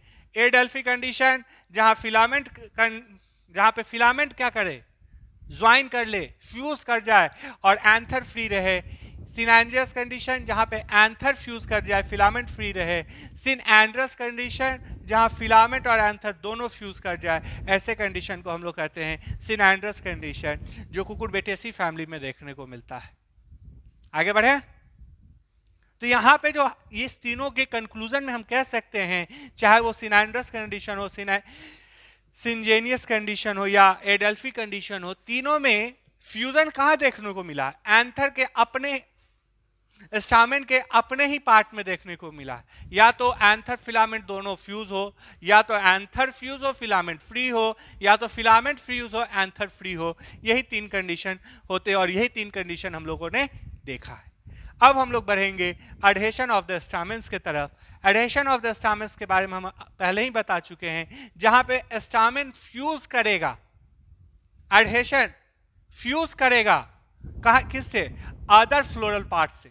एडेल्फी कंडीशन जहां फिलामेंट जहां पे फिलामेंट क्या करे ज्वाइन कर ले फ्यूज कर जाए और एंथर फ्री रहे सिनएंड्रस कंडीशन जहाँ पे एंथर फ्यूज कर जाए फिलामेंट फ्री रहे सिन एंड्रस कंडीशन जहाँ फिलामेंट और एंथर दोनों फ्यूज कर जाए ऐसे कंडीशन को हम लोग कहते हैं सिन एंड्रस कंडीशन जो कुकुर बेटेसी फैमिली में देखने को मिलता है आगे बढ़े तो यहाँ पे जो इस तीनों के कंक्लूजन में हम कह सकते हैं चाहे वो सिनाइंड्रस कंडीशन हो सिना सिंजेनियस कंडीशन हो या एडल्फी कंडीशन हो तीनों में फ्यूजन कहाँ देखने को मिला एंथर के अपने स्टामिन के अपने ही पार्ट में देखने को मिला या तो एंथर फिलामेंट दोनों फ्यूज हो या तो एंथर फ्यूज हो फिलामेंट फ्री हो या तो फिलामेंट फ्यूज हो एंथर फ्री हो यही तीन कंडीशन होते और यही तीन कंडीशन हम लोगों ने देखा है अब हम लोग बढ़ेंगे एडहेशन ऑफ द स्टामिन्स के तरफ एडहेशन ऑफ द स्टामिन्स के बारे में हम पहले ही बता चुके हैं जहां पे स्टामिन फ्यूज करेगा एडहेशन फ्यूज करेगा कहा किससे अदर फ्लोरल पार्ट से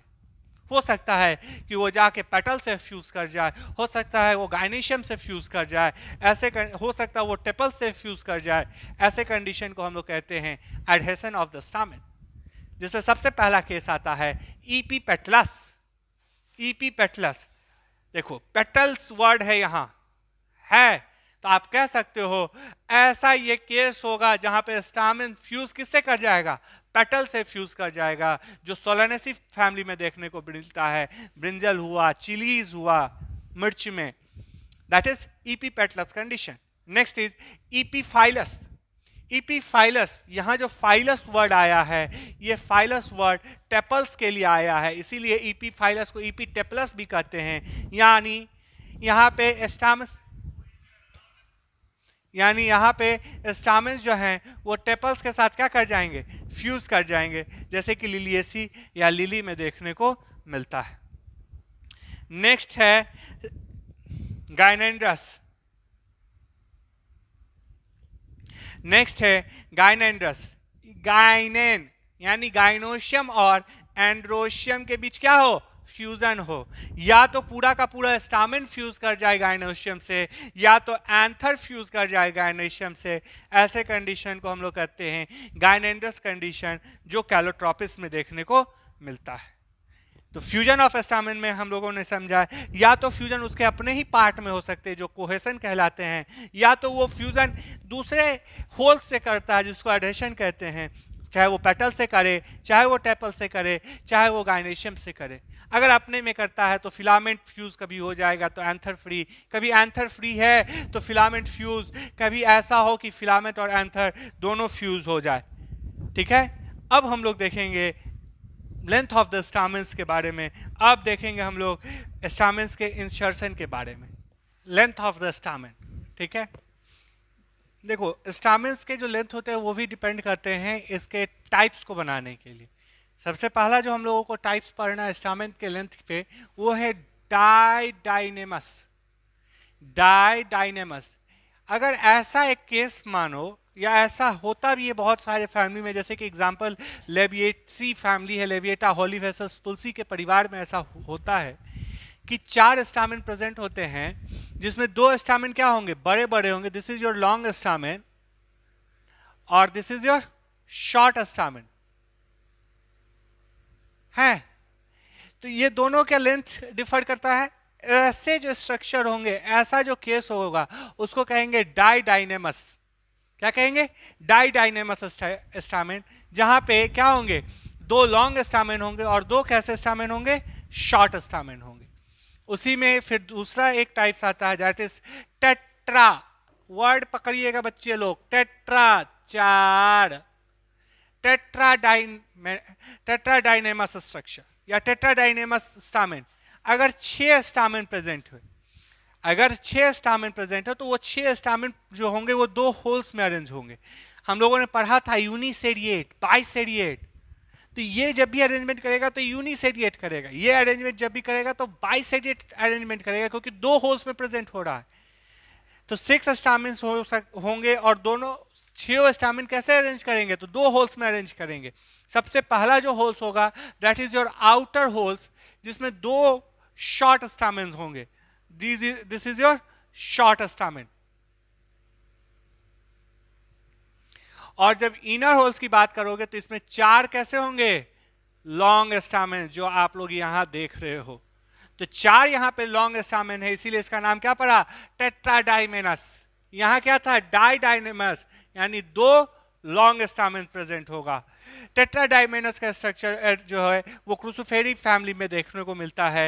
हो सकता है कि वो जाके पेटल से फ्यूज कर जाए हो सकता है वो गाइनेशियम से फ्यूज कर जाए ऐसे कर, हो सकता है वो टेपल से फ्यूज कर जाए ऐसे कंडीशन को हम लोग कहते हैं एडहेशन ऑफ द स्टामिन जिसमें सबसे पहला केस आता है ईपी पेटलस ईपी पेटलस देखो पेटल्स वर्ड है यहां है तो आप कह सकते हो ऐसा ये केस होगा जहां पे स्टामिन फ्यूज किससे कर जाएगा पेटल से फ्यूज कर जाएगा जो सोलानेसी फैमिली में देखने को मिलता है ब्रिंजल हुआ चिलीज हुआ मिर्च में that is epipetalous condition next is epiphyllous epiphyllous यहाँ जो फाइलस वर्ड आया है ये फाइलस वर्ड टेपल्स के लिए आया है इसीलिए इपीफाइलस को ईपी टेपलस भी कहते हैं यानी यहाँ पे एस्टामस यानी यहाँ पे स्टामिन जो हैं वो टेपल्स के साथ क्या कर जाएंगे फ्यूज़ कर जाएंगे जैसे कि लिलियसी या लिली में देखने को मिलता है नेक्स्ट है गाइनेंड्रस नेक्स्ट है गाइनेंड्रस गाइनेन यानी गाइनोशियम और एंड्रोशियम के बीच क्या हो फ्यूजन हो या तो पूरा का पूरा स्टामिन फ्यूज कर जाए गाइनोशियम से या तो एंथर फ्यूज कर जाए गाइनोशियम से ऐसे कंडीशन को हम लोग कहते हैं गाइनेंड्रस कंडीशन जो कैलोट्रॉपिस में देखने को मिलता है तो फ्यूजन ऑफ एस्टामिन में हम लोगों ने समझा या तो फ्यूजन उसके अपने ही पार्ट में हो सकते हैं जो कोहेसन कहलाते हैं या तो वो फ्यूजन दूसरे होल से करता है जिसको एडेशन कहते हैं चाहे वो पेटल से करे चाहे वो टेपल से करे चाहे वो गाइनेशियम से करे अगर अपने में करता है तो फिलामेंट फ्यूज़ कभी हो जाएगा तो एंथर फ्री कभी एंथर फ्री है तो फिलामेंट फ्यूज़ कभी ऐसा हो कि फिलामेंट और एंथर दोनों फ्यूज़ हो जाए ठीक है अब हम लोग देखेंगे लेंथ ऑफ द स्टामेंस के बारे में अब देखेंगे हम लोग स्टामेंस के इंसर्शन के बारे में लेंथ ऑफ द स्टामिन ठीक है देखो स्टामेंस के जो लेंथ होते हैं वो भी डिपेंड करते हैं इसके टाइप्स को बनाने के लिए सबसे पहला जो हम लोगों को टाइप्स पढ़ना है स्टामिन के लेंथ पे वो है डाई डाइनेमस डाई डाइनेमस अगर ऐसा एक केस मानो या ऐसा होता भी है बहुत सारे फैमिली में जैसे कि एग्जाम्पल लेबिएटसी फैमिली है लेबिएटा होली वेसस तुलसी के परिवार में ऐसा होता है कि चार स्टामिन प्रेजेंट होते हैं जिसमें दो स्टामिन क्या होंगे बड़े बड़े होंगे this is your long stamen और this is your short stamen है तो ये दोनों का लेंथ डिफर करता है ऐसे जो स्ट्रक्चर होंगे ऐसा जो केस होगा उसको कहेंगे डाई डाइनेमस क्या कहेंगे डाई डाइनेमस स्टामिन जहां पे क्या होंगे दो लॉन्ग स्टामिन होंगे और दो कैसे स्टामिन होंगे शॉर्ट स्टामिन होंगे उसी में फिर दूसरा एक टाइप्स आता है दैट इज टेट्रा वर्ड पकड़िएगा बच्चे लोग टेट्रा चार टेट्रा टेट्राडाइनेमस स्ट्रक्चर या डायनेमस स्टामिन अगर छह स्टामिन प्रेजेंट हुए अगर छः स्टामिन प्रेजेंट है तो वो छः स्टामिन जो होंगे वो दो होल्स में अरेंज होंगे हम लोगों ने पढ़ा था यूनिसेडिएट बाइसेडिएट तो ये जब भी अरेंजमेंट करेगा तो यूनिसेडिएट करेगा ये अरेंजमेंट जब भी करेगा तो बाइसेडिएट अरेंजमेंट करेगा क्योंकि दो होल्स में प्रेजेंट हो रहा है तो सिक्स स्टामिन हो सक होंगे और दोनों छः स्टामिन कैसे अरेंज करेंगे तो दो होल्स में अरेंज करेंगे सबसे पहला जो होल्स होगा that is your outer whorls जिसमें दो शॉर्ट स्टामिन होंगे These is, this is your short stamen और जब इनर होल्स की बात करोगे तो इसमें चार कैसे होंगे लॉन्ग स्टामिन जो आप लोग यहां देख रहे हो तो चार यहां पे लॉन्ग स्टामिन है इसीलिए इसका नाम क्या पड़ा टेट्राडाइमेनस यहां क्या था डाइडाइनेमस यानी दो लॉन्ग स्टामिन प्रेजेंट होगा टेट्राडाइमेनस का स्ट्रक्चर eh, जो है वो क्रूसोफेरी फैमिली में देखने को मिलता है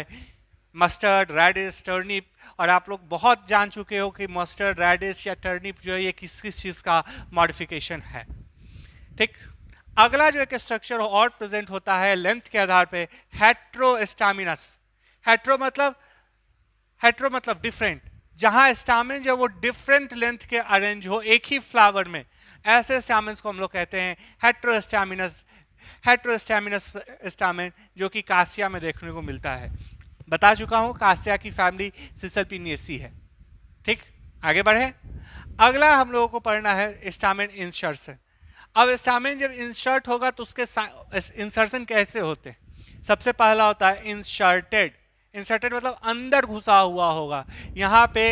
मस्टर्ड रेडिस टर्निप और आप लोग बहुत जान चुके हो कि मस्टर्ड रेडिस या टर्निप जो है ये किस किस चीज़ का मॉडिफिकेशन है ठीक अगला जो एक स्ट्रक्चर और प्रेजेंट होता है लेंथ के आधार पे हेट्रोस्टामिनस हेट्रो मतलब हेट्रो मतलब डिफरेंट जहाँ स्टामिन जो वो डिफरेंट लेंथ के अरेंज हो एक ही फ्लावर में ऐसे स्टामिन को हम लोग कहते हैं हेट्रोस्टामिनस स्टामिनस स्टामिन जो कि कासिया में देखने को मिलता है बता चुका हूं कास्या की फैमिली सिसलपिनियसी है ठीक आगे बढ़े अगला हम लोगों को पढ़ना है स्टामिन इंसर्सन अब स्टामिन जब इंसर्ट होगा तो उसके इंसर्सन कैसे होते सबसे पहला होता है इंसर्टेड इंसर्टेड मतलब अंदर घुसा हुआ होगा यहाँ पे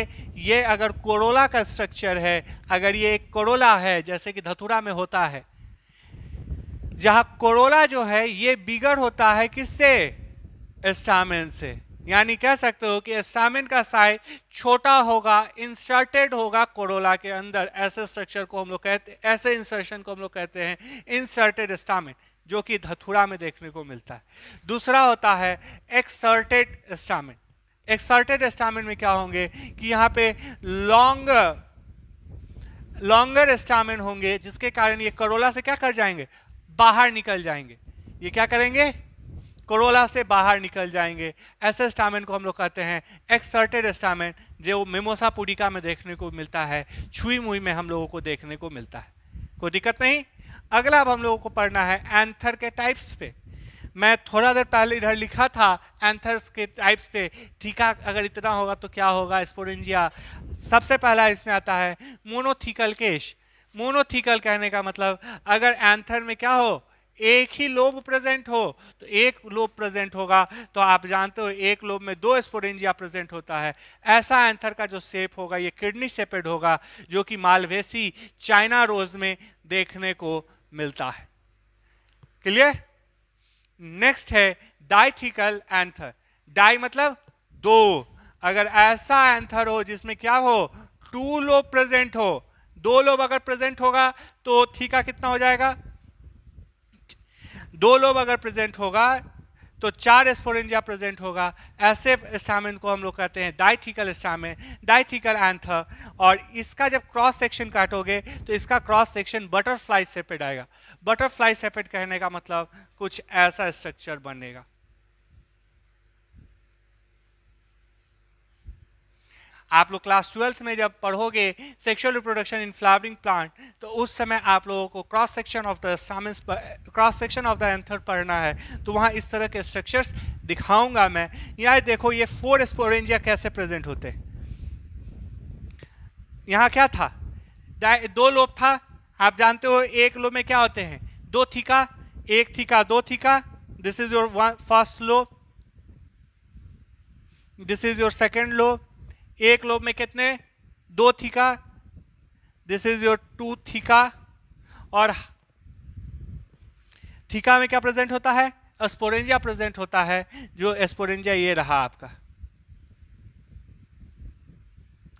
ये अगर कोरोला का स्ट्रक्चर है अगर ये एक कोरोला है जैसे कि धतुरा में होता है जहाँ कोरोला जो है ये बिगड़ होता है किससे स्टामिन से यानी कह सकते हो कि स्टामिन का साइज छोटा होगा इंसर्टेड होगा कोरोला के अंदर ऐसे स्ट्रक्चर को हम लोग कहते ऐसे इंसर्शन को हम लोग कहते हैं इंसर्टेड स्टामिन जो कि धथुरा में देखने को मिलता है दूसरा होता है एक्सर्टेड स्टामिन एक्सर्टेड स्टामिन में क्या होंगे कि यहाँ पे लॉन्गर लॉन्गर स्टामिन होंगे जिसके कारण ये करोला से क्या कर जाएंगे बाहर निकल जाएंगे ये क्या करेंगे कोरोला से बाहर निकल जाएंगे ऐसे स्टामिन को हम लोग कहते हैं एक्सर्टेड स्टामिन जो मेमोसा पुडिका में देखने को मिलता है छुई मुई में हम लोगों को देखने को मिलता है कोई दिक्कत नहीं अगला अब हम लोगों को पढ़ना है एंथर के टाइप्स पे मैं थोड़ा देर पहले इधर लिखा था एंथर्स के टाइप्स पे टीका अगर इतना होगा तो क्या होगा स्पोरेंजिया सबसे पहला इसमें आता है मोनोथिकल केश मोनोथिकल कहने का मतलब अगर एंथर में क्या हो एक ही लोब प्रेजेंट हो तो एक लोब प्रेजेंट होगा तो आप जानते हो एक लोब में दो स्पोरेंजिया प्रेजेंट होता है ऐसा एंथर का जो सेप होगा ये किडनी सेपेड होगा जो कि मालवेसी चाइना रोज में देखने को मिलता है क्लियर नेक्स्ट है डाइथिकल एंथर डाई मतलब दो अगर ऐसा एंथर हो जिसमें क्या हो टू लोब प्रेजेंट हो दो लोब अगर प्रेजेंट होगा तो थीका कितना हो जाएगा दो लोब अगर प्रेजेंट होगा तो चार स्पोरेंजिया प्रेजेंट होगा ऐसे स्टामिन को हम लोग कहते हैं डाइथिकल स्टामिन डाइथिकल एंथर और इसका जब क्रॉस सेक्शन काटोगे तो इसका क्रॉस सेक्शन बटरफ्लाई सेपेड आएगा बटरफ्लाई सेपेड कहने का मतलब कुछ ऐसा स्ट्रक्चर बनेगा आप लोग क्लास ट्वेल्थ में जब पढ़ोगे sexual reproduction in flowering plant तो उस समय आप लोगों को cross section of the stamens cross section of the anther पढ़ना है तो वहाँ इस तरह के स्ट्रक्चर्स दिखाऊंगा मैं यहाँ देखो ये फोर स्पोरेंजिया कैसे प्रेजेंट होते यहाँ क्या था दो लोब था आप जानते हो एक लोब में क्या होते हैं दो थीका एक थीका दो theca this is your first lobe this is your second lobe एक लोब में कितने दो theca this is your two theca और थीका में क्या प्रेजेंट होता है एस्पोरेंजिया प्रेजेंट होता है जो एस्पोरेंजिया ये रहा आपका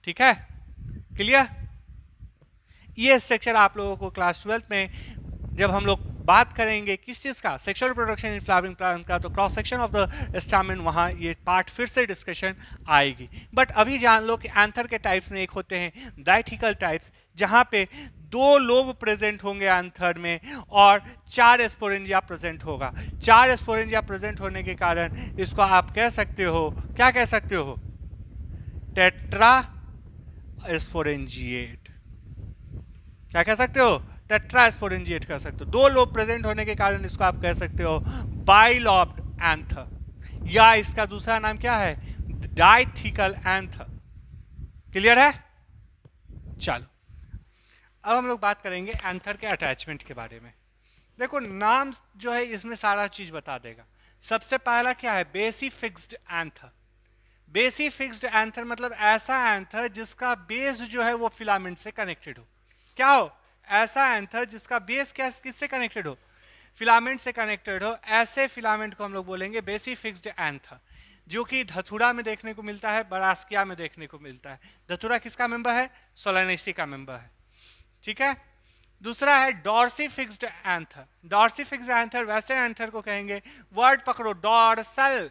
ठीक है क्लियर ये स्ट्रक्चर आप लोगों को क्लास ट्वेल्थ में जब हम लोग बात करेंगे किस चीज़ का sexual production in flowering plant का तो cross section of the stamen वहाँ ये पार्ट फिर से डिस्कशन आएगी बट अभी जान लो कि एंथर के टाइप्स में एक होते हैं डाइटिकल टाइप्स जहाँ पे दो लोब प्रेजेंट होंगे एंथर में और चार एस्पोरेंजिया प्रेजेंट होगा चार एस्पोरेंजिया प्रेजेंट होने के कारण इसको आप कह सकते हो क्या कह सकते हो टेट्रा एस्पोरेंजिएट क्या कह सकते हो टेट्रास्पोरेंजिएट कर सकते हो दो लोब प्रेजेंट होने के कारण इसको आप कह सकते हो बाइलॉब्ड एंथ या इसका दूसरा नाम क्या है डाइथिकल एंथ क्लियर है चलो अब हम लोग बात करेंगे एंथर के अटैचमेंट के बारे में देखो नाम जो है इसमें सारा चीज बता देगा सबसे पहला क्या है basifixed anther basifixed anther मतलब ऐसा एंथर जिसका बेस जो है वो फिलामेंट से कनेक्टेड हो क्या हो ऐसा एंथर जिसका बेस क्या किससे कनेक्टेड हो फिलामेंट से कनेक्टेड हो ऐसे फिलामेंट को हम लोग बोलेंगे बेसी फिक्स्ड एंथर जो कि धथुरा में देखने को मिलता है बरास्किया में देखने को मिलता है धथुरा किसका मेंबर है सोलानेसी का मेंबर है ठीक है दूसरा है dorsifixed anther dorsifixed anther वैसे एंथर को कहेंगे वर्ड पकड़ो डॉर्सल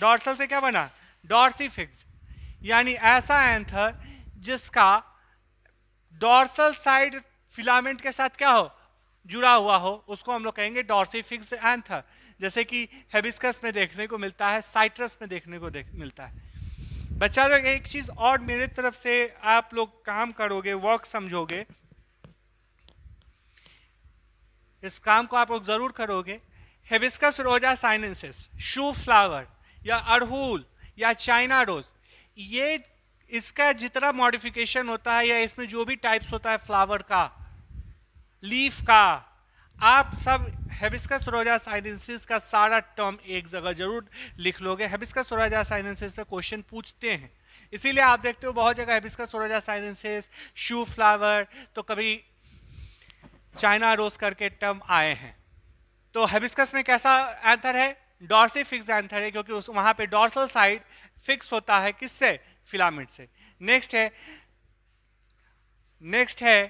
डॉर्सल से क्या बना डॉर्सी फिक्स यानी ऐसा एंथर जिसका डॉर्सल साइड फिलामेंट के साथ क्या हो जुड़ा हुआ हो उसको हम लोग कहेंगे डॉर्सीफिक्स एंथर जैसे कि हेबिस्कस में देखने को मिलता है साइट्रस में देखने को देख, मिलता है बच्चा लोग एक चीज और मेरे तरफ से आप लोग काम करोगे वर्क समझोगे इस काम को आप लोग जरूर करोगे हेबिस्कस रोजा साइनेंसिस शू फ्लावर या अड़हुल या चाइना रोज ये इसका जितना मॉडिफिकेशन होता है या इसमें जो भी टाइप्स होता है फ्लावर का लीफ का आप सब हेबिस्कस रोजा साइनेंसिस का सारा टर्म एक जगह जरूर लिख लोगे हेबिस्कस रोजा साइनेंसिस पे क्वेश्चन पूछते हैं इसीलिए आप देखते हो बहुत जगह हेबिस्कस रोजा साइनेंसिस शू फ्लावर तो कभी चाइना रोज करके टर्म आए हैं तो हेबिस्कस में कैसा एंथर है डॉर्सी फिक्स एंथर है क्योंकि उस वहाँ पे डॉर्सल साइड फिक्स होता है किससे फिलामेंट से नेक्स्ट है नेक्स्ट है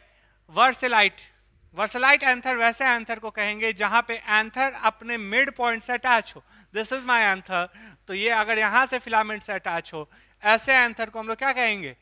वर्सेलाइट वर्सलाइट एंथर वैसे एंथर को कहेंगे जहां पे एंथर अपने मिड पॉइंट से अटैच हो दिस इज माय एंथर तो ये अगर यहां से फिलामेंट से अटैच हो ऐसे एंथर को हम लोग क्या कहेंगे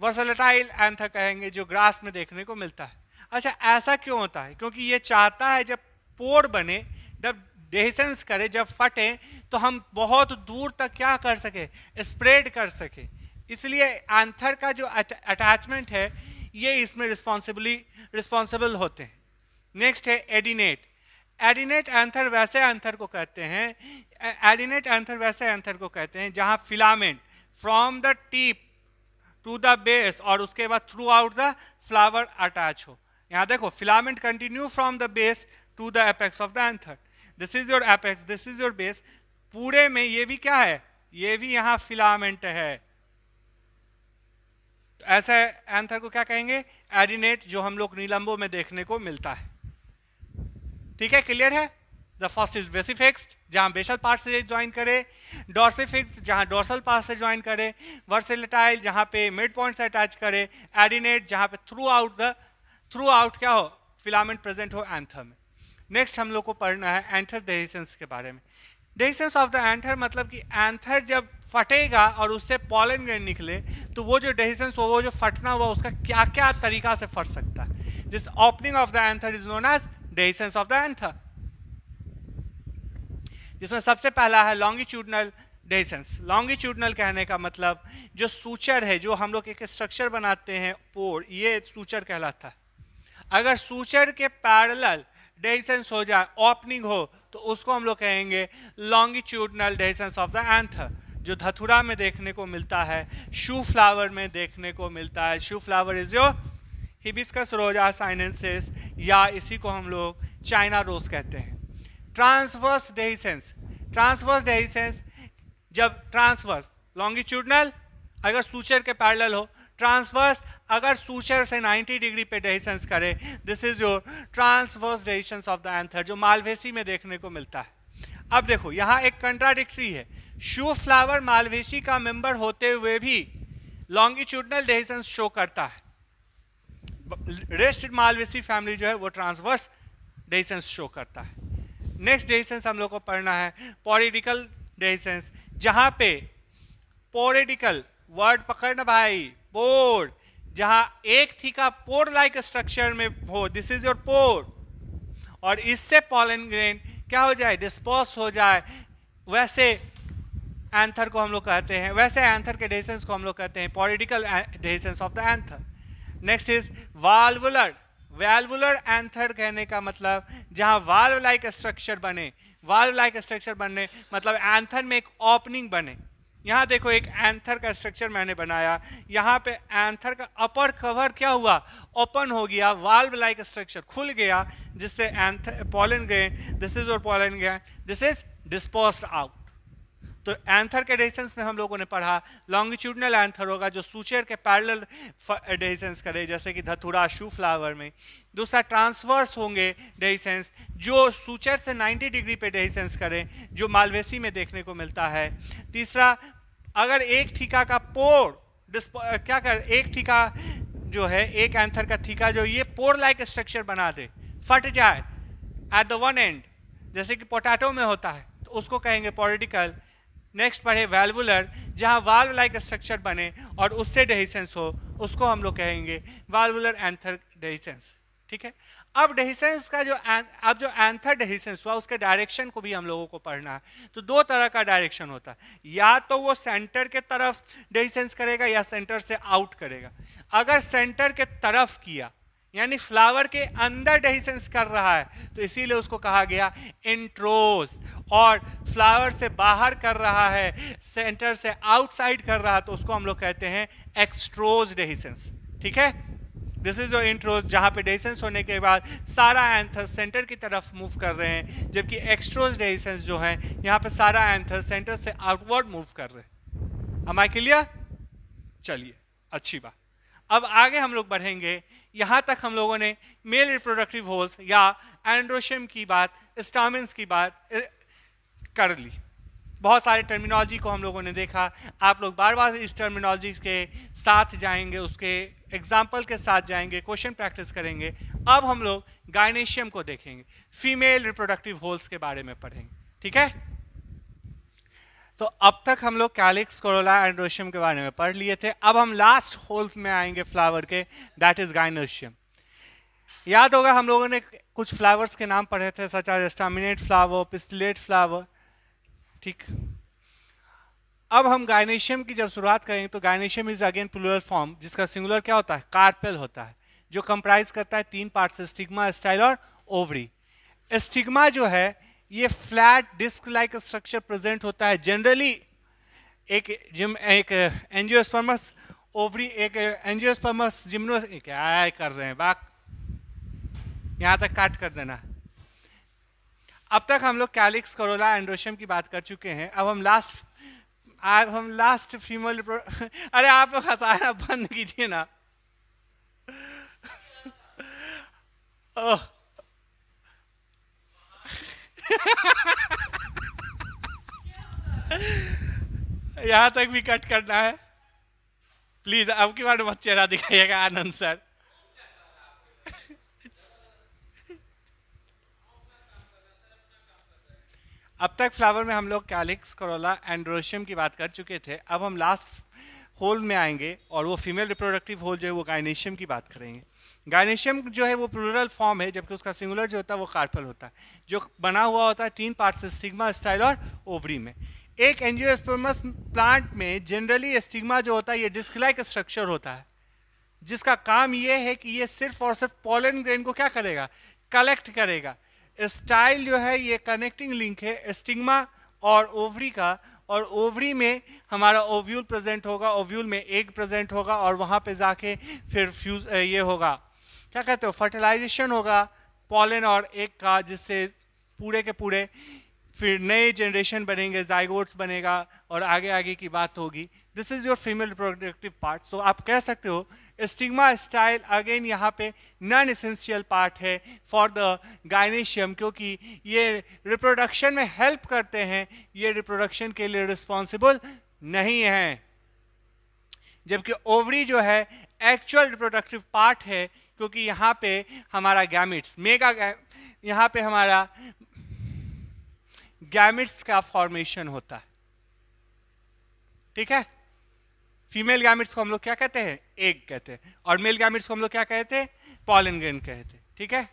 वर्सलेटाइल एंथर कहेंगे जो ग्रास में देखने को मिलता है अच्छा ऐसा क्यों होता है क्योंकि ये चाहता है जब पोर बने जब डेहिसेंस करे जब फटे तो हम बहुत दूर तक क्या कर सके स्प्रेड कर सके इसलिए एंथर का जो अटैचमेंट है ये इसमें रिस्पॉन्सिबली रिस्पॉन्सिबल होते हैं नेक्स्ट है एडिनेट एडिनेट एंथर वैसे एंथर को कहते हैं एडिनेट एंथर वैसे एंथर को कहते हैं जहाँ filament from the tip to the base और उसके बाद throughout the flower attach हो यहाँ देखो filament continue from the base to the apex of the anther this is your apex this is your base पूरे में ये भी क्या है ये भी यहाँ फिलामेंट है तो ऐसे एंथर को क्या कहेंगे एडिनेट जो हम लोग नीलंबो में देखने को मिलता है ठीक है क्लियर है द फर्स्ट इज बेसिफिक्स जहां बेसल पार्ट से ज्वाइन करे डॉर्सिफिक्स जहां डॉर्सल पार्ट से ज्वाइन करे वर्सिलिटाइल जहां पे मिड पॉइंट से अटैच करे एडिनेट जहां पे throughout the throughout क्या हो फिलामेंट प्रेजेंट हो एंथर में नेक्स्ट हम लोग को पढ़ना है एंथर डेहिसेंस के बारे में डेहिसेंस ऑफ द एंथर मतलब कि एंथर जब फटेगा और उससे पॉलन ग्रेन निकले तो वो जो डेhisceंस हुआ वो जो फटना हुआ उसका क्या क्या तरीका से फट सकता है this opening of the anther is known as dehiscence of the anther जिसमें सबसे पहला है लॉन्गिट्यूडनल डेसेंस लॉन्गिट्यूडनल कहने का मतलब जो सूचर है जो हम लोग एक स्ट्रक्चर बनाते हैं पोर ये सूचर कहलाता है अगर सूचर के पैरल डेसेंस हो जाए ओपनिंग हो तो उसको हम लोग कहेंगे longitudinal dehiscence of the anther जो धथुरा में देखने को मिलता है शू फ्लावर में देखने को मिलता है shoe flower is your hibiscus rosa sinensis या इसी को हम लोग चाइना रोज कहते हैं ट्रांसवर्स डेहीसेंस ट्रांसवर्स डेहीसेंस जब ट्रांसवर्स लॉन्गिट्यूडनल अगर सूचर के पैरल हो ट्रांसवर्स अगर सूचर से 90 डिग्री पे डेहीसेंस करे this is your transverse dehiscence of the anther जो मालवेसी में देखने को मिलता है अब देखो यहाँ एक कंट्राडिक्ट्री है शो फ्लावर मालवेसी का मेंबर होते हुए भी लॉन्गिट्यूडनल डेहिजन शो करता है रेस्ट मालवेसी फैमिली जो है वो ट्रांसवर्स डेहिसेंस शो करता है नेक्स्ट डेहिसेंस हम लोग को पढ़ना है पोरिडिकल डेहिसेंस जहाँ पे पोरिडिकल वर्ड पकड़ना भाई पोर जहाँ एक थीका पोर लाइक स्ट्रक्चर में हो दिस इज योर पोर और इससे पॉलन ग्रेन क्या हो जाए डिस्पोज हो जाए वैसे एंथर को हम लोग कहते हैं वैसे एंथर के डेसेंस को हम लोग कहते हैं political dehiscence of the anther next is valvular valvular anther कहने का मतलब जहाँ वाल्व लाइक स्ट्रक्चर बने वाल्व लाइक स्ट्रक्चर बनने मतलब एंथर में एक ओपनिंग बने यहाँ देखो एक एंथर का स्ट्रक्चर मैंने बनाया यहाँ पे एंथर का अपर कवर क्या हुआ ओपन हो गया वाल्व लाइक स्ट्रक्चर खुल गया जिससे एंथर पॉलन गए दिस इज और पॉलन गया दिस इज डिस्पोज आउट तो एंथर के डिस्टेंस में हम लोगों ने पढ़ा लॉन्गिट्यूडनल एंथर होगा जो सूचेर के पैरल डिस्टेंस करे जैसे कि धतुरा शू फ्लावर में दूसरा ट्रांसवर्स होंगे डिस्टेंस जो सूचेर से 90 डिग्री पे डिस्टेंस करें जो मालवेसी में देखने को मिलता है तीसरा अगर एक ठीका का पोर क्या कर एक ठीका जो है एक एंथर का थीका जो ये पोर लाइक स्ट्रक्चर बना दे फट जाए एट द वन एंड जैसे कि पोटैटो में होता है तो उसको कहेंगे पोलिटिकल नेक्स्ट पढ़े वेलवुलर जहाँ वाल्व लाइक स्ट्रक्चर बने और उससे डेहीसेंस हो उसको हम लोग कहेंगे वाल्वुलर एंथर डेहिसेंस ठीक है अब डहीसेंस का जो अब जो एंथर डेहीसेंस हुआ उसके डायरेक्शन को भी हम लोगों को पढ़ना है तो दो तरह का डायरेक्शन होता है या तो वो सेंटर के तरफ डेहिसेंस करेगा या सेंटर से आउट करेगा अगर सेंटर के तरफ किया यानी फ्लावर के अंदर डहिसेंस कर रहा है तो इसीलिए उसको कहा गया इंट्रोज और फ्लावर से बाहर कर रहा है सेंटर से आउटसाइड कर रहा है तो उसको हम लोग कहते हैं एक्सट्रोज डहिसेंस ठीक है दिस इज योर इंट्रोज जहाँ पे डेसेंस होने के बाद सारा एंथस सेंटर की तरफ मूव कर रहे हैं जबकि एक्सट्रोज डेसेंस जो है यहाँ पे सारा एंथस सेंटर से आउटवर्ड मूव कर रहे हैं हमारे क्लियर चलिए अच्छी बात अब आगे हम लोग बढ़ेंगे यहाँ तक हम लोगों ने मेल रिप्रोडक्टिव होल्स या एंड्रोशियम की बात स्टामिन्स की बात कर ली बहुत सारे टर्मिनोलॉजी को हम लोगों ने देखा आप लोग बार बार इस टर्मिनोलॉजी के साथ जाएंगे उसके एग्जाम्पल के साथ जाएंगे क्वेश्चन प्रैक्टिस करेंगे अब हम लोग गाइनेशियम को देखेंगे फीमेल रिप्रोडक्टिव होल्स के बारे में पढ़ेंगे ठीक है तो अब तक हम लोग कैलिक्स कोरोला एंड रोशियम के बारे में पढ़ लिए थे अब हम लास्ट होल्स में आएंगे फ्लावर के दैट इज गाइनोशियम याद होगा हम लोगों ने कुछ फ्लावर्स के नाम पढ़े थे सच आज फ्लावर पिस्टिलेट फ्लावर ठीक अब हम गाइनेशियम की जब शुरुआत करेंगे तो gynoecium is again plural form जिसका सिंगुलर क्या होता है कार्पेल होता है जो कंप्राइज करता है तीन पार्ट स्टिग्मा स्टाइल और ओवरी स्टिग्मा जो है ये flat disc like structure present होता है जनरली एक जिम एक एंजियोस्पर्मस ओवरी एक एंजियोस्पर्मस जिम्नो क्या कर रहे हैं बाक यहाँ तक काट कर देना अब तक हम लोग कैलिक्स करोला एंड्रोशियम की बात कर चुके हैं अब हम लास्ट आप हम लास्ट फीमेल (laughs) अरे आप हंसाना बंद कीजिए ना (laughs) ओह (laughs) यहां तक भी कट करना है प्लीज अब की बार मत चेहरा दिखाइएगा आनंद सर अब तक फ्लावर में हम लोग कैलिक्स करोला एंड रोशियम की बात कर चुके थे अब हम लास्ट होल में आएंगे और वो फीमेल रिप्रोडक्टिव होल जो है वो गाइनेशियम की बात करेंगे गाइनेशियम जो है वो प्लूरल फॉर्म है जबकि उसका सिंगुलर जो होता है वो कार्पल होता है जो बना हुआ होता है तीन पार्ट से स्टिग्मा स्टाइल और ओवरी में एक एंजियोस्पर्मस प्लांट में जनरली स्टिग्मा जो होता है ये डिस्कलाइक स्ट्रक्चर होता है जिसका काम ये है कि ये सिर्फ और सिर्फ पोलन ग्रेन को क्या करेगा कलेक्ट करेगा स्टाइल जो है ये कनेक्टिंग लिंक है स्टिग्मा और ओवरी का और ओवरी में हमारा ओव्यूल प्रेजेंट होगा ओव्यूल में एग प्रेजेंट होगा और वहाँ पे जाके फिर फ्यूज ये होगा क्या कहते हो फर्टिलाइजेशन होगा पॉलन और एक का जिससे पूरे के पूरे फिर नए जनरेशन बनेंगे जाइगोट्स बनेगा और आगे आगे की बात होगी this is your female productive part so आप कह सकते हो स्टिग्मा स्टाइल अगेन यहाँ पे नॉन इसेंशियल पार्ट है फॉर द गाइनेशियम क्योंकि ये रिप्रोडक्शन में हेल्प करते हैं ये रिप्रोडक्शन के लिए रिस्पॉन्सिबल नहीं हैं जबकि ओवरी जो है एक्चुअल रिप्रोडक्टिव पार्ट है क्योंकि यहाँ पे हमारा गैमिट्स मेगा यहाँ पे हमारा गैमिट्स का फॉर्मेशन होता है ठीक है फीमेल गैमिट्स को हम लोग क्या कहते हैं एक कहते हैं और मेल गैमिट्स को हम लोग क्या कहते हैं पॉलन ग्रेन कहते हैं ठीक है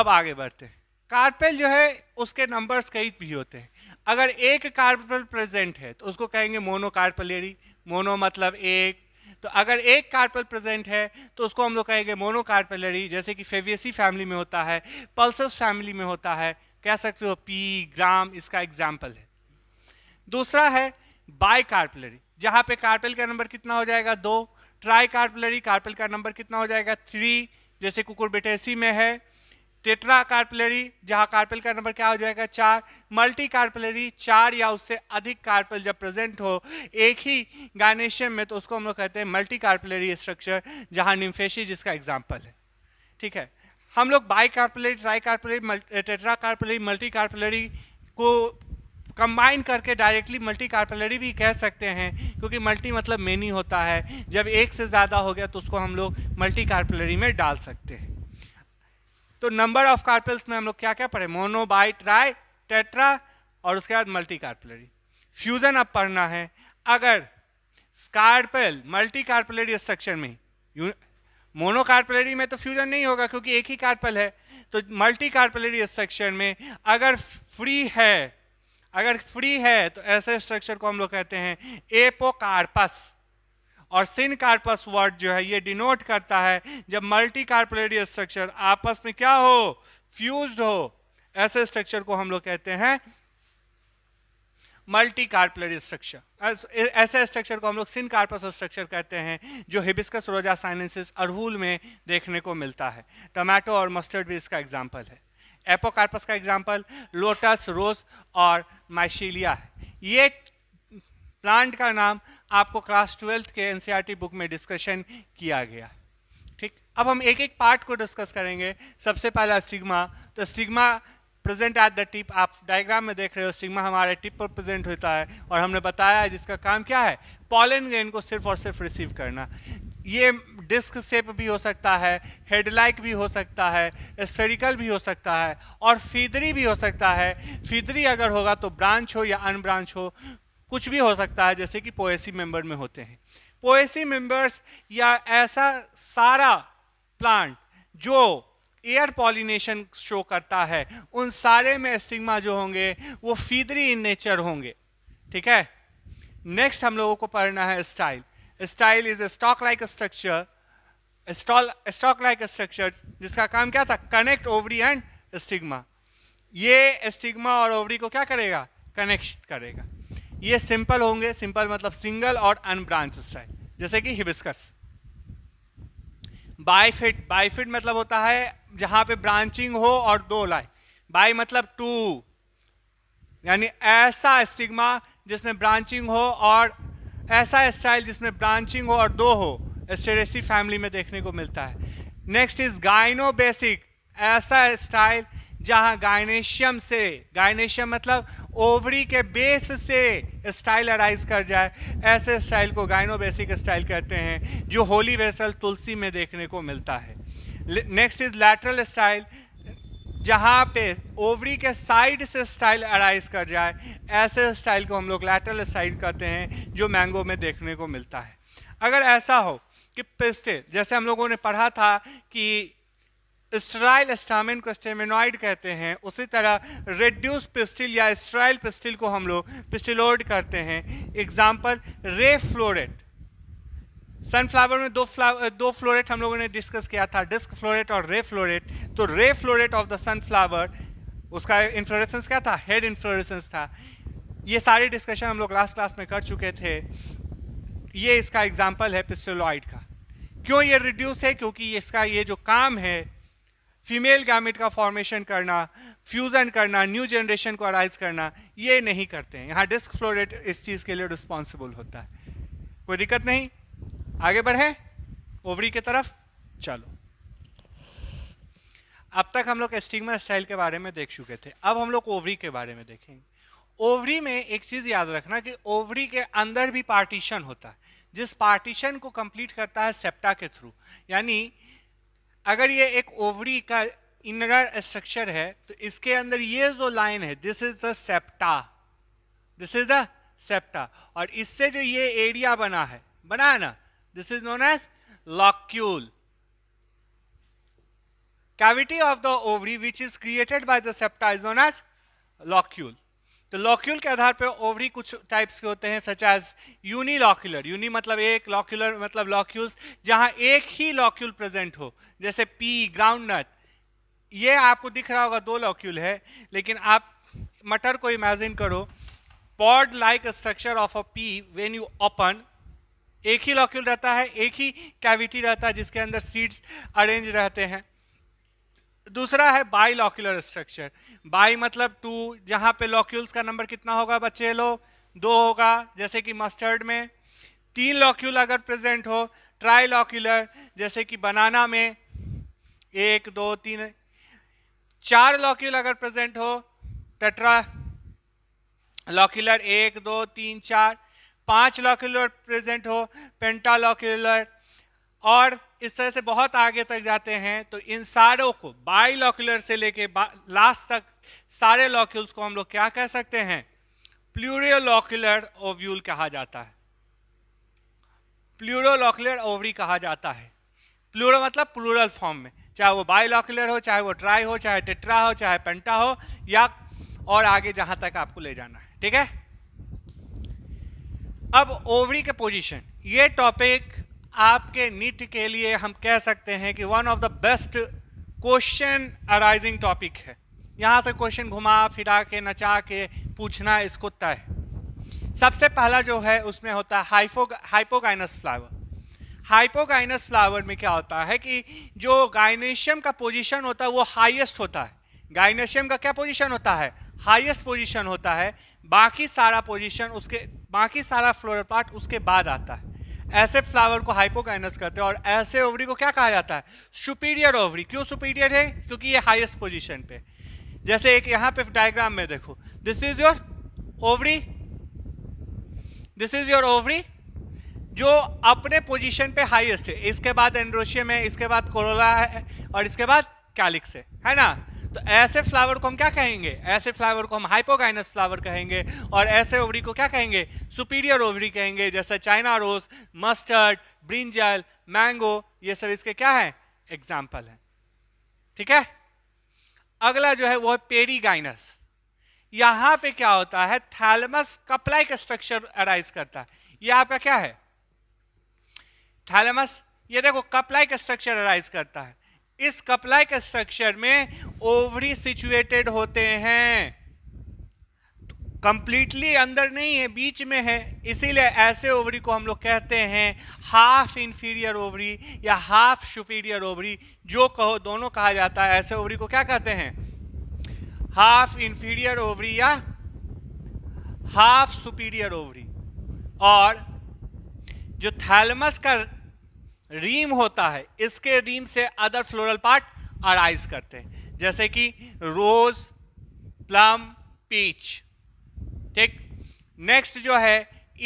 अब आगे बढ़ते हैं कार्पेल जो है उसके नंबर्स कई भी होते हैं अगर एक कार्पेल प्रेजेंट है तो उसको कहेंगे मोनो कार्पलेरी मोनो मतलब एक तो अगर एक कार्पल प्रेजेंट है तो उसको हम लोग कहेंगे मोनोकार्पेलरी जैसे कि फेवियसी फैमिली में होता है पल्सस फैमिली में होता है कह सकते हो पी ग्राम इसका एग्जाम्पल है दूसरा है बाई कार्पलरी जहाँ पे कार्पेल का नंबर कितना हो जाएगा दो ट्राई कार्पलरी कार्पेल का नंबर कितना हो जाएगा थ्री जैसे कुकुर बेटेसी में है टेट्रा कार्पलरी जहां कार्पेल का नंबर क्या हो जाएगा चार मल्टी कार्पलरी चार या उससे अधिक कार्पेल जब प्रेजेंट हो एक ही गायनेशियम में तो उसको हम लोग कहते हैं मल्टी कार्पलरी स्ट्रक्चर जहां निम्फेशी जिसका एग्जाम्पल है ठीक है हम लोग bicarpellary tricarpellary tetracarpellary multicarpellary को कंबाइन करके डायरेक्टली मल्टी कार्पलरी भी कह सकते हैं क्योंकि मल्टी मतलब मेनी होता है जब एक से ज़्यादा हो गया तो उसको हम लोग मल्टी कार्पलरी में डाल सकते हैं तो नंबर ऑफ कार्पल्स में हम लोग क्या क्या पढ़े मोनो बाई ट्राई टेट्रा और उसके बाद मल्टी कार्पलरी फ्यूजन अब पढ़ना है अगर कार्पेल मल्टी कार्पलरी स्ट्रक्चर में मोनो कार्पलरी में तो फ्यूजन नहीं होगा क्योंकि एक ही कार्पल है तो मल्टी कार्पलरी स्ट्रक्चर में अगर फ्री है अगर फ्री है तो ऐसे स्ट्रक्चर को हम लोग कहते हैं एपोकार्पस और सिन कार्पस वर्ड जो है ये डिनोट करता है जब मल्टी कार्पोलेट स्ट्रक्चर आपस में क्या हो फ्यूज हो ऐसे स्ट्रक्चर को हम लोग कहते हैं मल्टी कार्पलेट स्ट्रक्चर ऐसे स्ट्रक्चर को हम लोग सिन कार्पस स्ट्रक्चर कहते हैं जो हिबिस्कस रोजा साइनेसिस अरहुल में देखने को मिलता है टमाटो और मस्टर्ड भी इसका एग्जाम्पल है एपोकार्पस का एग्जाम्पल लोटस रोज और माइशीलिया है ये प्लांट का नाम आपको क्लास ट्वेल्थ के एनसीईआरटी बुक e में डिस्कशन किया गया ठीक अब हम एक एक पार्ट को डिस्कस करेंगे सबसे पहला स्टिग्मा तो stigma present at the tip आप डायग्राम में देख रहे हो स्टिग्मा हमारे टिप पर प्रेजेंट होता है और हमने बताया है जिसका काम क्या है पॉलन ग्रेन को सिर्फ और सिर्फ रिसीव करना ये डिस्क सेप भी हो सकता है हेडलाइक भी हो सकता है स्फेरिकल भी हो सकता है और फीदरी भी हो सकता है फीदरी अगर होगा तो ब्रांच हो या अनब्रांच हो कुछ भी हो सकता है जैसे कि पोएसी मेंबर में होते हैं पोएसी मेंबर्स या ऐसा सारा प्लांट जो एयर पॉलिनेशन शो करता है उन सारे में स्टिग्मा जो होंगे वो फीदरी इन नेचर होंगे ठीक है नेक्स्ट हम लोगों को पढ़ना है style style is a stalk like structure stalk like structure जिसका काम क्या था कनेक्ट ओवरी एंड स्टिग्मा ये स्टिग्मा और ओवरी को क्या करेगा कनेक्ट करेगा ये सिंपल होंगे सिंपल मतलब सिंगल और अनब्रांच स्टाइल जैसे कि हिबिस्कस बाईफिट बाईफिट मतलब होता है जहां पे ब्रांचिंग हो और दो लाए बाई मतलब टू यानी ऐसा स्टिग्मा जिसमें ब्रांचिंग हो और ऐसा स्टाइल जिसमें ब्रांचिंग हो और दो हो स्टेडेसी फैमिली में देखने को मिलता है नेक्स्ट इज गाइनो बेसिक ऐसा स्टाइल जहां गायनेशियम से गायनेशियम मतलब ओवरी के बेस से स्टाइल अराइज कर जाए ऐसे स्टाइल को गायनो बेसिक स्टाइल कहते हैं जो होली वेसल तुलसी में देखने को मिलता है नेक्स्ट इज लैटरल स्टाइल जहाँ पे ओवरी के साइड से स्टाइल अराइज कर जाए ऐसे स्टाइल को हम लोग लैटरल स्टाइल कहते हैं जो मैंगो में देखने को मिलता है अगर ऐसा हो कि पिस्ते जैसे हम लोगों ने पढ़ा था कि स्ट्राइल स्टामिन को स्टेमिनॉइड कहते हैं उसी तरह रेड्यूस पिस्टिल या स्ट्राइल पिस्टिल को हम लोग पिस्टिलोइड करते हैं एग्जाम्पल रे फ्लोरेट सनफ्लावर में दो फ्लावर दो फ्लोरेट हम लोगों ने डिस्कस किया था डिस्क फ्लोरेट और रे फ्लोरेट तो ray floret of the sunflower उसका इन्फ्लोरेसेंस क्या था हेड इन्फ्लोरेसेंस था ये सारी डिस्कशन हम लोग लास्ट क्लास में कर चुके थे ये इसका एग्जाम्पल है पिस्टोलॉइड का क्यों ये रिड्यूस है क्योंकि इसका ये जो काम है फीमेल गैमिट का फॉर्मेशन करना फ्यूज़न करना न्यू जनरेशन को अराइज करना ये नहीं करते हैं यहाँ डिस्क फ्लोरेट इस चीज़ के लिए रिस्पॉन्सिबल होता है कोई दिक्कत नहीं आगे बढ़े ओवरी की तरफ चलो अब तक हम लोग स्टिग्मा स्टाइल के बारे में देख चुके थे अब हम लोग ओवरी के बारे में देखेंगे ओवरी में एक चीज़ याद रखना कि ओवरी के अंदर भी पार्टीशन होता है जिस पार्टीशन को कंप्लीट करता है सेप्टा के थ्रू यानी अगर ये एक ओवरी का इनर स्ट्रक्चर है तो इसके अंदर ये जो लाइन है this is the septa this is the septa और इससे जो ये एरिया बना है बना है ना this is known as locule cavity of the ovary which is created by the septa is known as locule तो लॉक्यूल के आधार पर ओवरी कुछ टाइप्स के होते हैं such as unilocular uni मतलब एक लॉक्यूलर मतलब लॉक्यूल्स जहां एक ही लॉक्यूल प्रेजेंट हो जैसे पी ग्राउंड नट ये आपको दिख रहा होगा दो लॉक्यूल है लेकिन आप मटर को इमेजिन करो pod like structure of a pea when you open एक ही लॉक्यूल रहता है एक ही कैविटी रहता है जिसके अंदर सीड्स अरेंज रहते हैं दूसरा है बाई लॉक्यूलर स्ट्रक्चर बाई मतलब टू जहाँ पे लॉक्यूल्स का नंबर कितना होगा बच्चे लोग दो होगा जैसे कि मस्टर्ड में तीन लॉक्यूल अगर प्रेजेंट हो ट्राई लॉक्यूलर जैसे कि बनाना में एक दो तीन चार लॉक्यूल अगर प्रेजेंट हो टट्रा लॉक्यूलर एक दो तीन चार पांच लॉक्यूलर प्रेजेंट हो पेंटा लॉक्यूलर और इस तरह से बहुत आगे तक जाते हैं तो इन सारों को बाइलॉक्यूलर से लेके लास्ट तक सारे लॉक्यूल्स को हम लोग क्या कह सकते हैं प्लूरियोलॉक्यूलर ओव्यूल कहा जाता है प्लूरोलॉक्यूलर ओवरी कहा जाता है प्लूरो मतलब प्लूरल फॉर्म में चाहे वो बाइलॉक्यूलर हो चाहे वो ट्राई हो चाहे टिट्रा हो चाहे पेंटा हो या और आगे जहां तक आपको ले जाना है ठीक है अब ओवरी के पोजीशन ये टॉपिक आपके नीट के लिए हम कह सकते हैं कि one of the best question arising topic है यहाँ से क्वेश्चन घुमा फिरा के नचा के पूछना इसको तय सबसे पहला जो है उसमें होता है हाइपोगाइनस फ्लावर हाइपोगाइनस फ्लावर में क्या होता है कि जो गाइनेशियम का पोजीशन होता है वो हाईएस्ट होता है गाइनेशियम का क्या पोजीशन होता है हाईएस्ट पोजीशन होता है बाकी सारा पोजीशन उसके बाकी सारा फ्लोर पार्ट उसके बाद आता है ऐसे फ्लावर को हाइपोकाइनस कहते हैं और ऐसे ओवरी को क्या कहा जाता है सुपीरियर ओवरी क्यों सुपीरियर है क्योंकि ये हाईएस्ट पोजीशन पे जैसे एक यहाँ पे डायग्राम में देखो this is your ovary this is your ovary जो अपने पोजीशन पे हाईएस्ट है इसके बाद एंड्रोशियम है इसके बाद कोरोला है और इसके बाद कैलिक्स है है ना तो ऐसे फ्लावर को हम क्या कहेंगे ऐसे फ्लावर को हम हाइपोगाइनस फ्लावर कहेंगे और ऐसे ओवरी को क्या कहेंगे सुपीरियर ओवरी कहेंगे जैसे China rose mustard brinjal mango ये सब इसके क्या है एग्जाम्पल है ठीक है अगला जो है वो है पेरीगाइनस यहां पे क्या होता है थैलमस कपलाइक स्ट्रक्चर अराइज करता है ये आपका क्या है थैलमस ये देखो कपलाइक स्ट्रक्चर अराइज करता है इस कपलाई के स्ट्रक्चर में ओवरी सिचुएटेड होते हैं कंप्लीटली अंदर नहीं है बीच में है इसीलिए ऐसे ओवरी को हम लोग कहते हैं हाफ इंफीरियर ओवरी या हाफ सुपीरियर ओवरी जो कहो दोनों कहा जाता है ऐसे ओवरी को क्या कहते हैं हाफ इंफीरियर ओवरी या हाफ सुपीरियर ओवरी और जो थैलमस का रीम होता है इसके रीम से अदर फ्लोरल पार्ट अराइज करते हैं जैसे कि रोज प्लम पीच ठीक नेक्स्ट जो है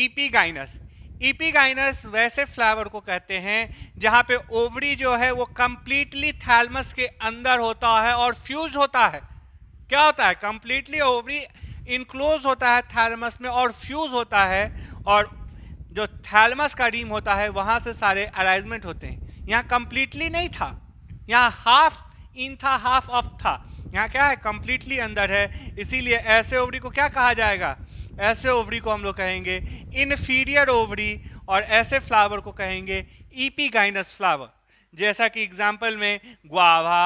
ईपी गाइनस ईपी गाइनस वैसे फ्लावर को कहते हैं जहां पे ओवरी जो है वो कंप्लीटली थैलमस के अंदर होता है और फ्यूज होता है क्या होता है कंप्लीटली ओवरी इनक्लोज होता है थैलमस में और फ्यूज होता है और जो थैलमस का रीम होता है वहाँ से सारे अराइजमेंट होते हैं यहाँ कम्प्लीटली नहीं था यहाँ हाफ इन था हाफ ऑफ था यहाँ क्या है कम्प्लीटली अंदर है इसीलिए ऐसे ओवरी को क्या कहा जाएगा ऐसे ओवरी को हम लोग कहेंगे इनफीरियर ओवरी और ऐसे फ्लावर को कहेंगे ईपी गाइनस फ्लावर जैसा कि एग्जाम्पल में ग्वाभा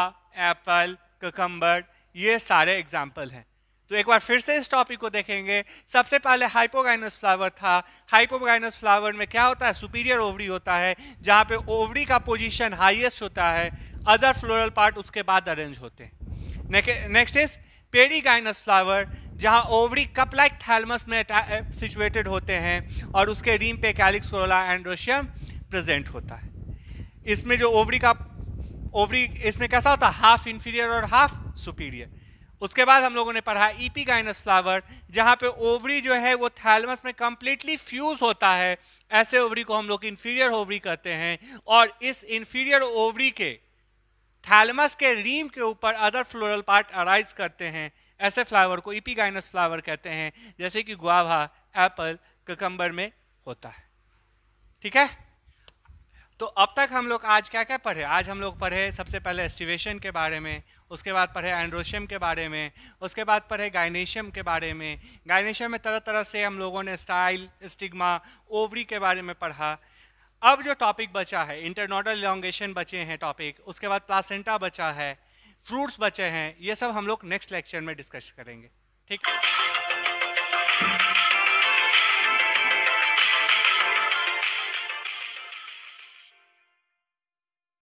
एप्पल ककम्बर ये सारे एग्जाम्पल हैं तो एक बार फिर से इस टॉपिक को देखेंगे सबसे पहले हाइपोगाइनस फ्लावर था हाइपोगाइनस फ्लावर में क्या होता है सुपीरियर ओवरी होता है जहाँ पे ओवरी का पोजीशन हाईएस्ट होता है अदर फ्लोरल पार्ट उसके बाद अरेंज होते हैं नेक्स्ट इज पेरीगाइनस फ्लावर जहाँ ओवरी कप लाइक थैलमस में सिचुएटेड eh, होते हैं और उसके रीम पे कैलिक्स कोरोला एंड्रोशियम प्रेजेंट होता है इसमें जो ओवरी का ओवरी इसमें कैसा होता है हाफ इन्फीरियर और हाफ सुपीरियर उसके बाद हम लोगों ने पढ़ा ईपी गाइनस फ्लावर जहाँ पे ओवरी जो है वो थैलमस में कम्प्लीटली फ्यूज होता है ऐसे ओवरी को हम लोग इन्फीरियर ओवरी कहते हैं और इस इन्फीरियर ओवरी के थैलमस के रीम के ऊपर अदर फ्लोरल पार्ट अराइज करते हैं ऐसे फ्लावर को ईपी गाइनस फ्लावर कहते हैं जैसे कि गुआवा एप्पल ककम्बर में होता है ठीक है तो अब तक हम लोग आज क्या क्या पढ़े आज हम लोग पढ़े सबसे पहले एस्टिवेशन के बारे में उसके बाद पढ़े एंड्रोशियम के बारे में उसके बाद पढ़े गाइनेशियम के बारे में गाइनेशियम में तरह तरह से हम लोगों ने स्टाइल स्टिग्मा ओवरी के बारे में पढ़ा अब जो टॉपिक बचा है इंटरनोडल इलांगेशन बचे हैं टॉपिक उसके बाद प्लासेंटा बचा है फ्रूट्स बचे हैं ये सब हम लोग नेक्स्ट लेक्चर में डिस्कस करेंगे ठीक है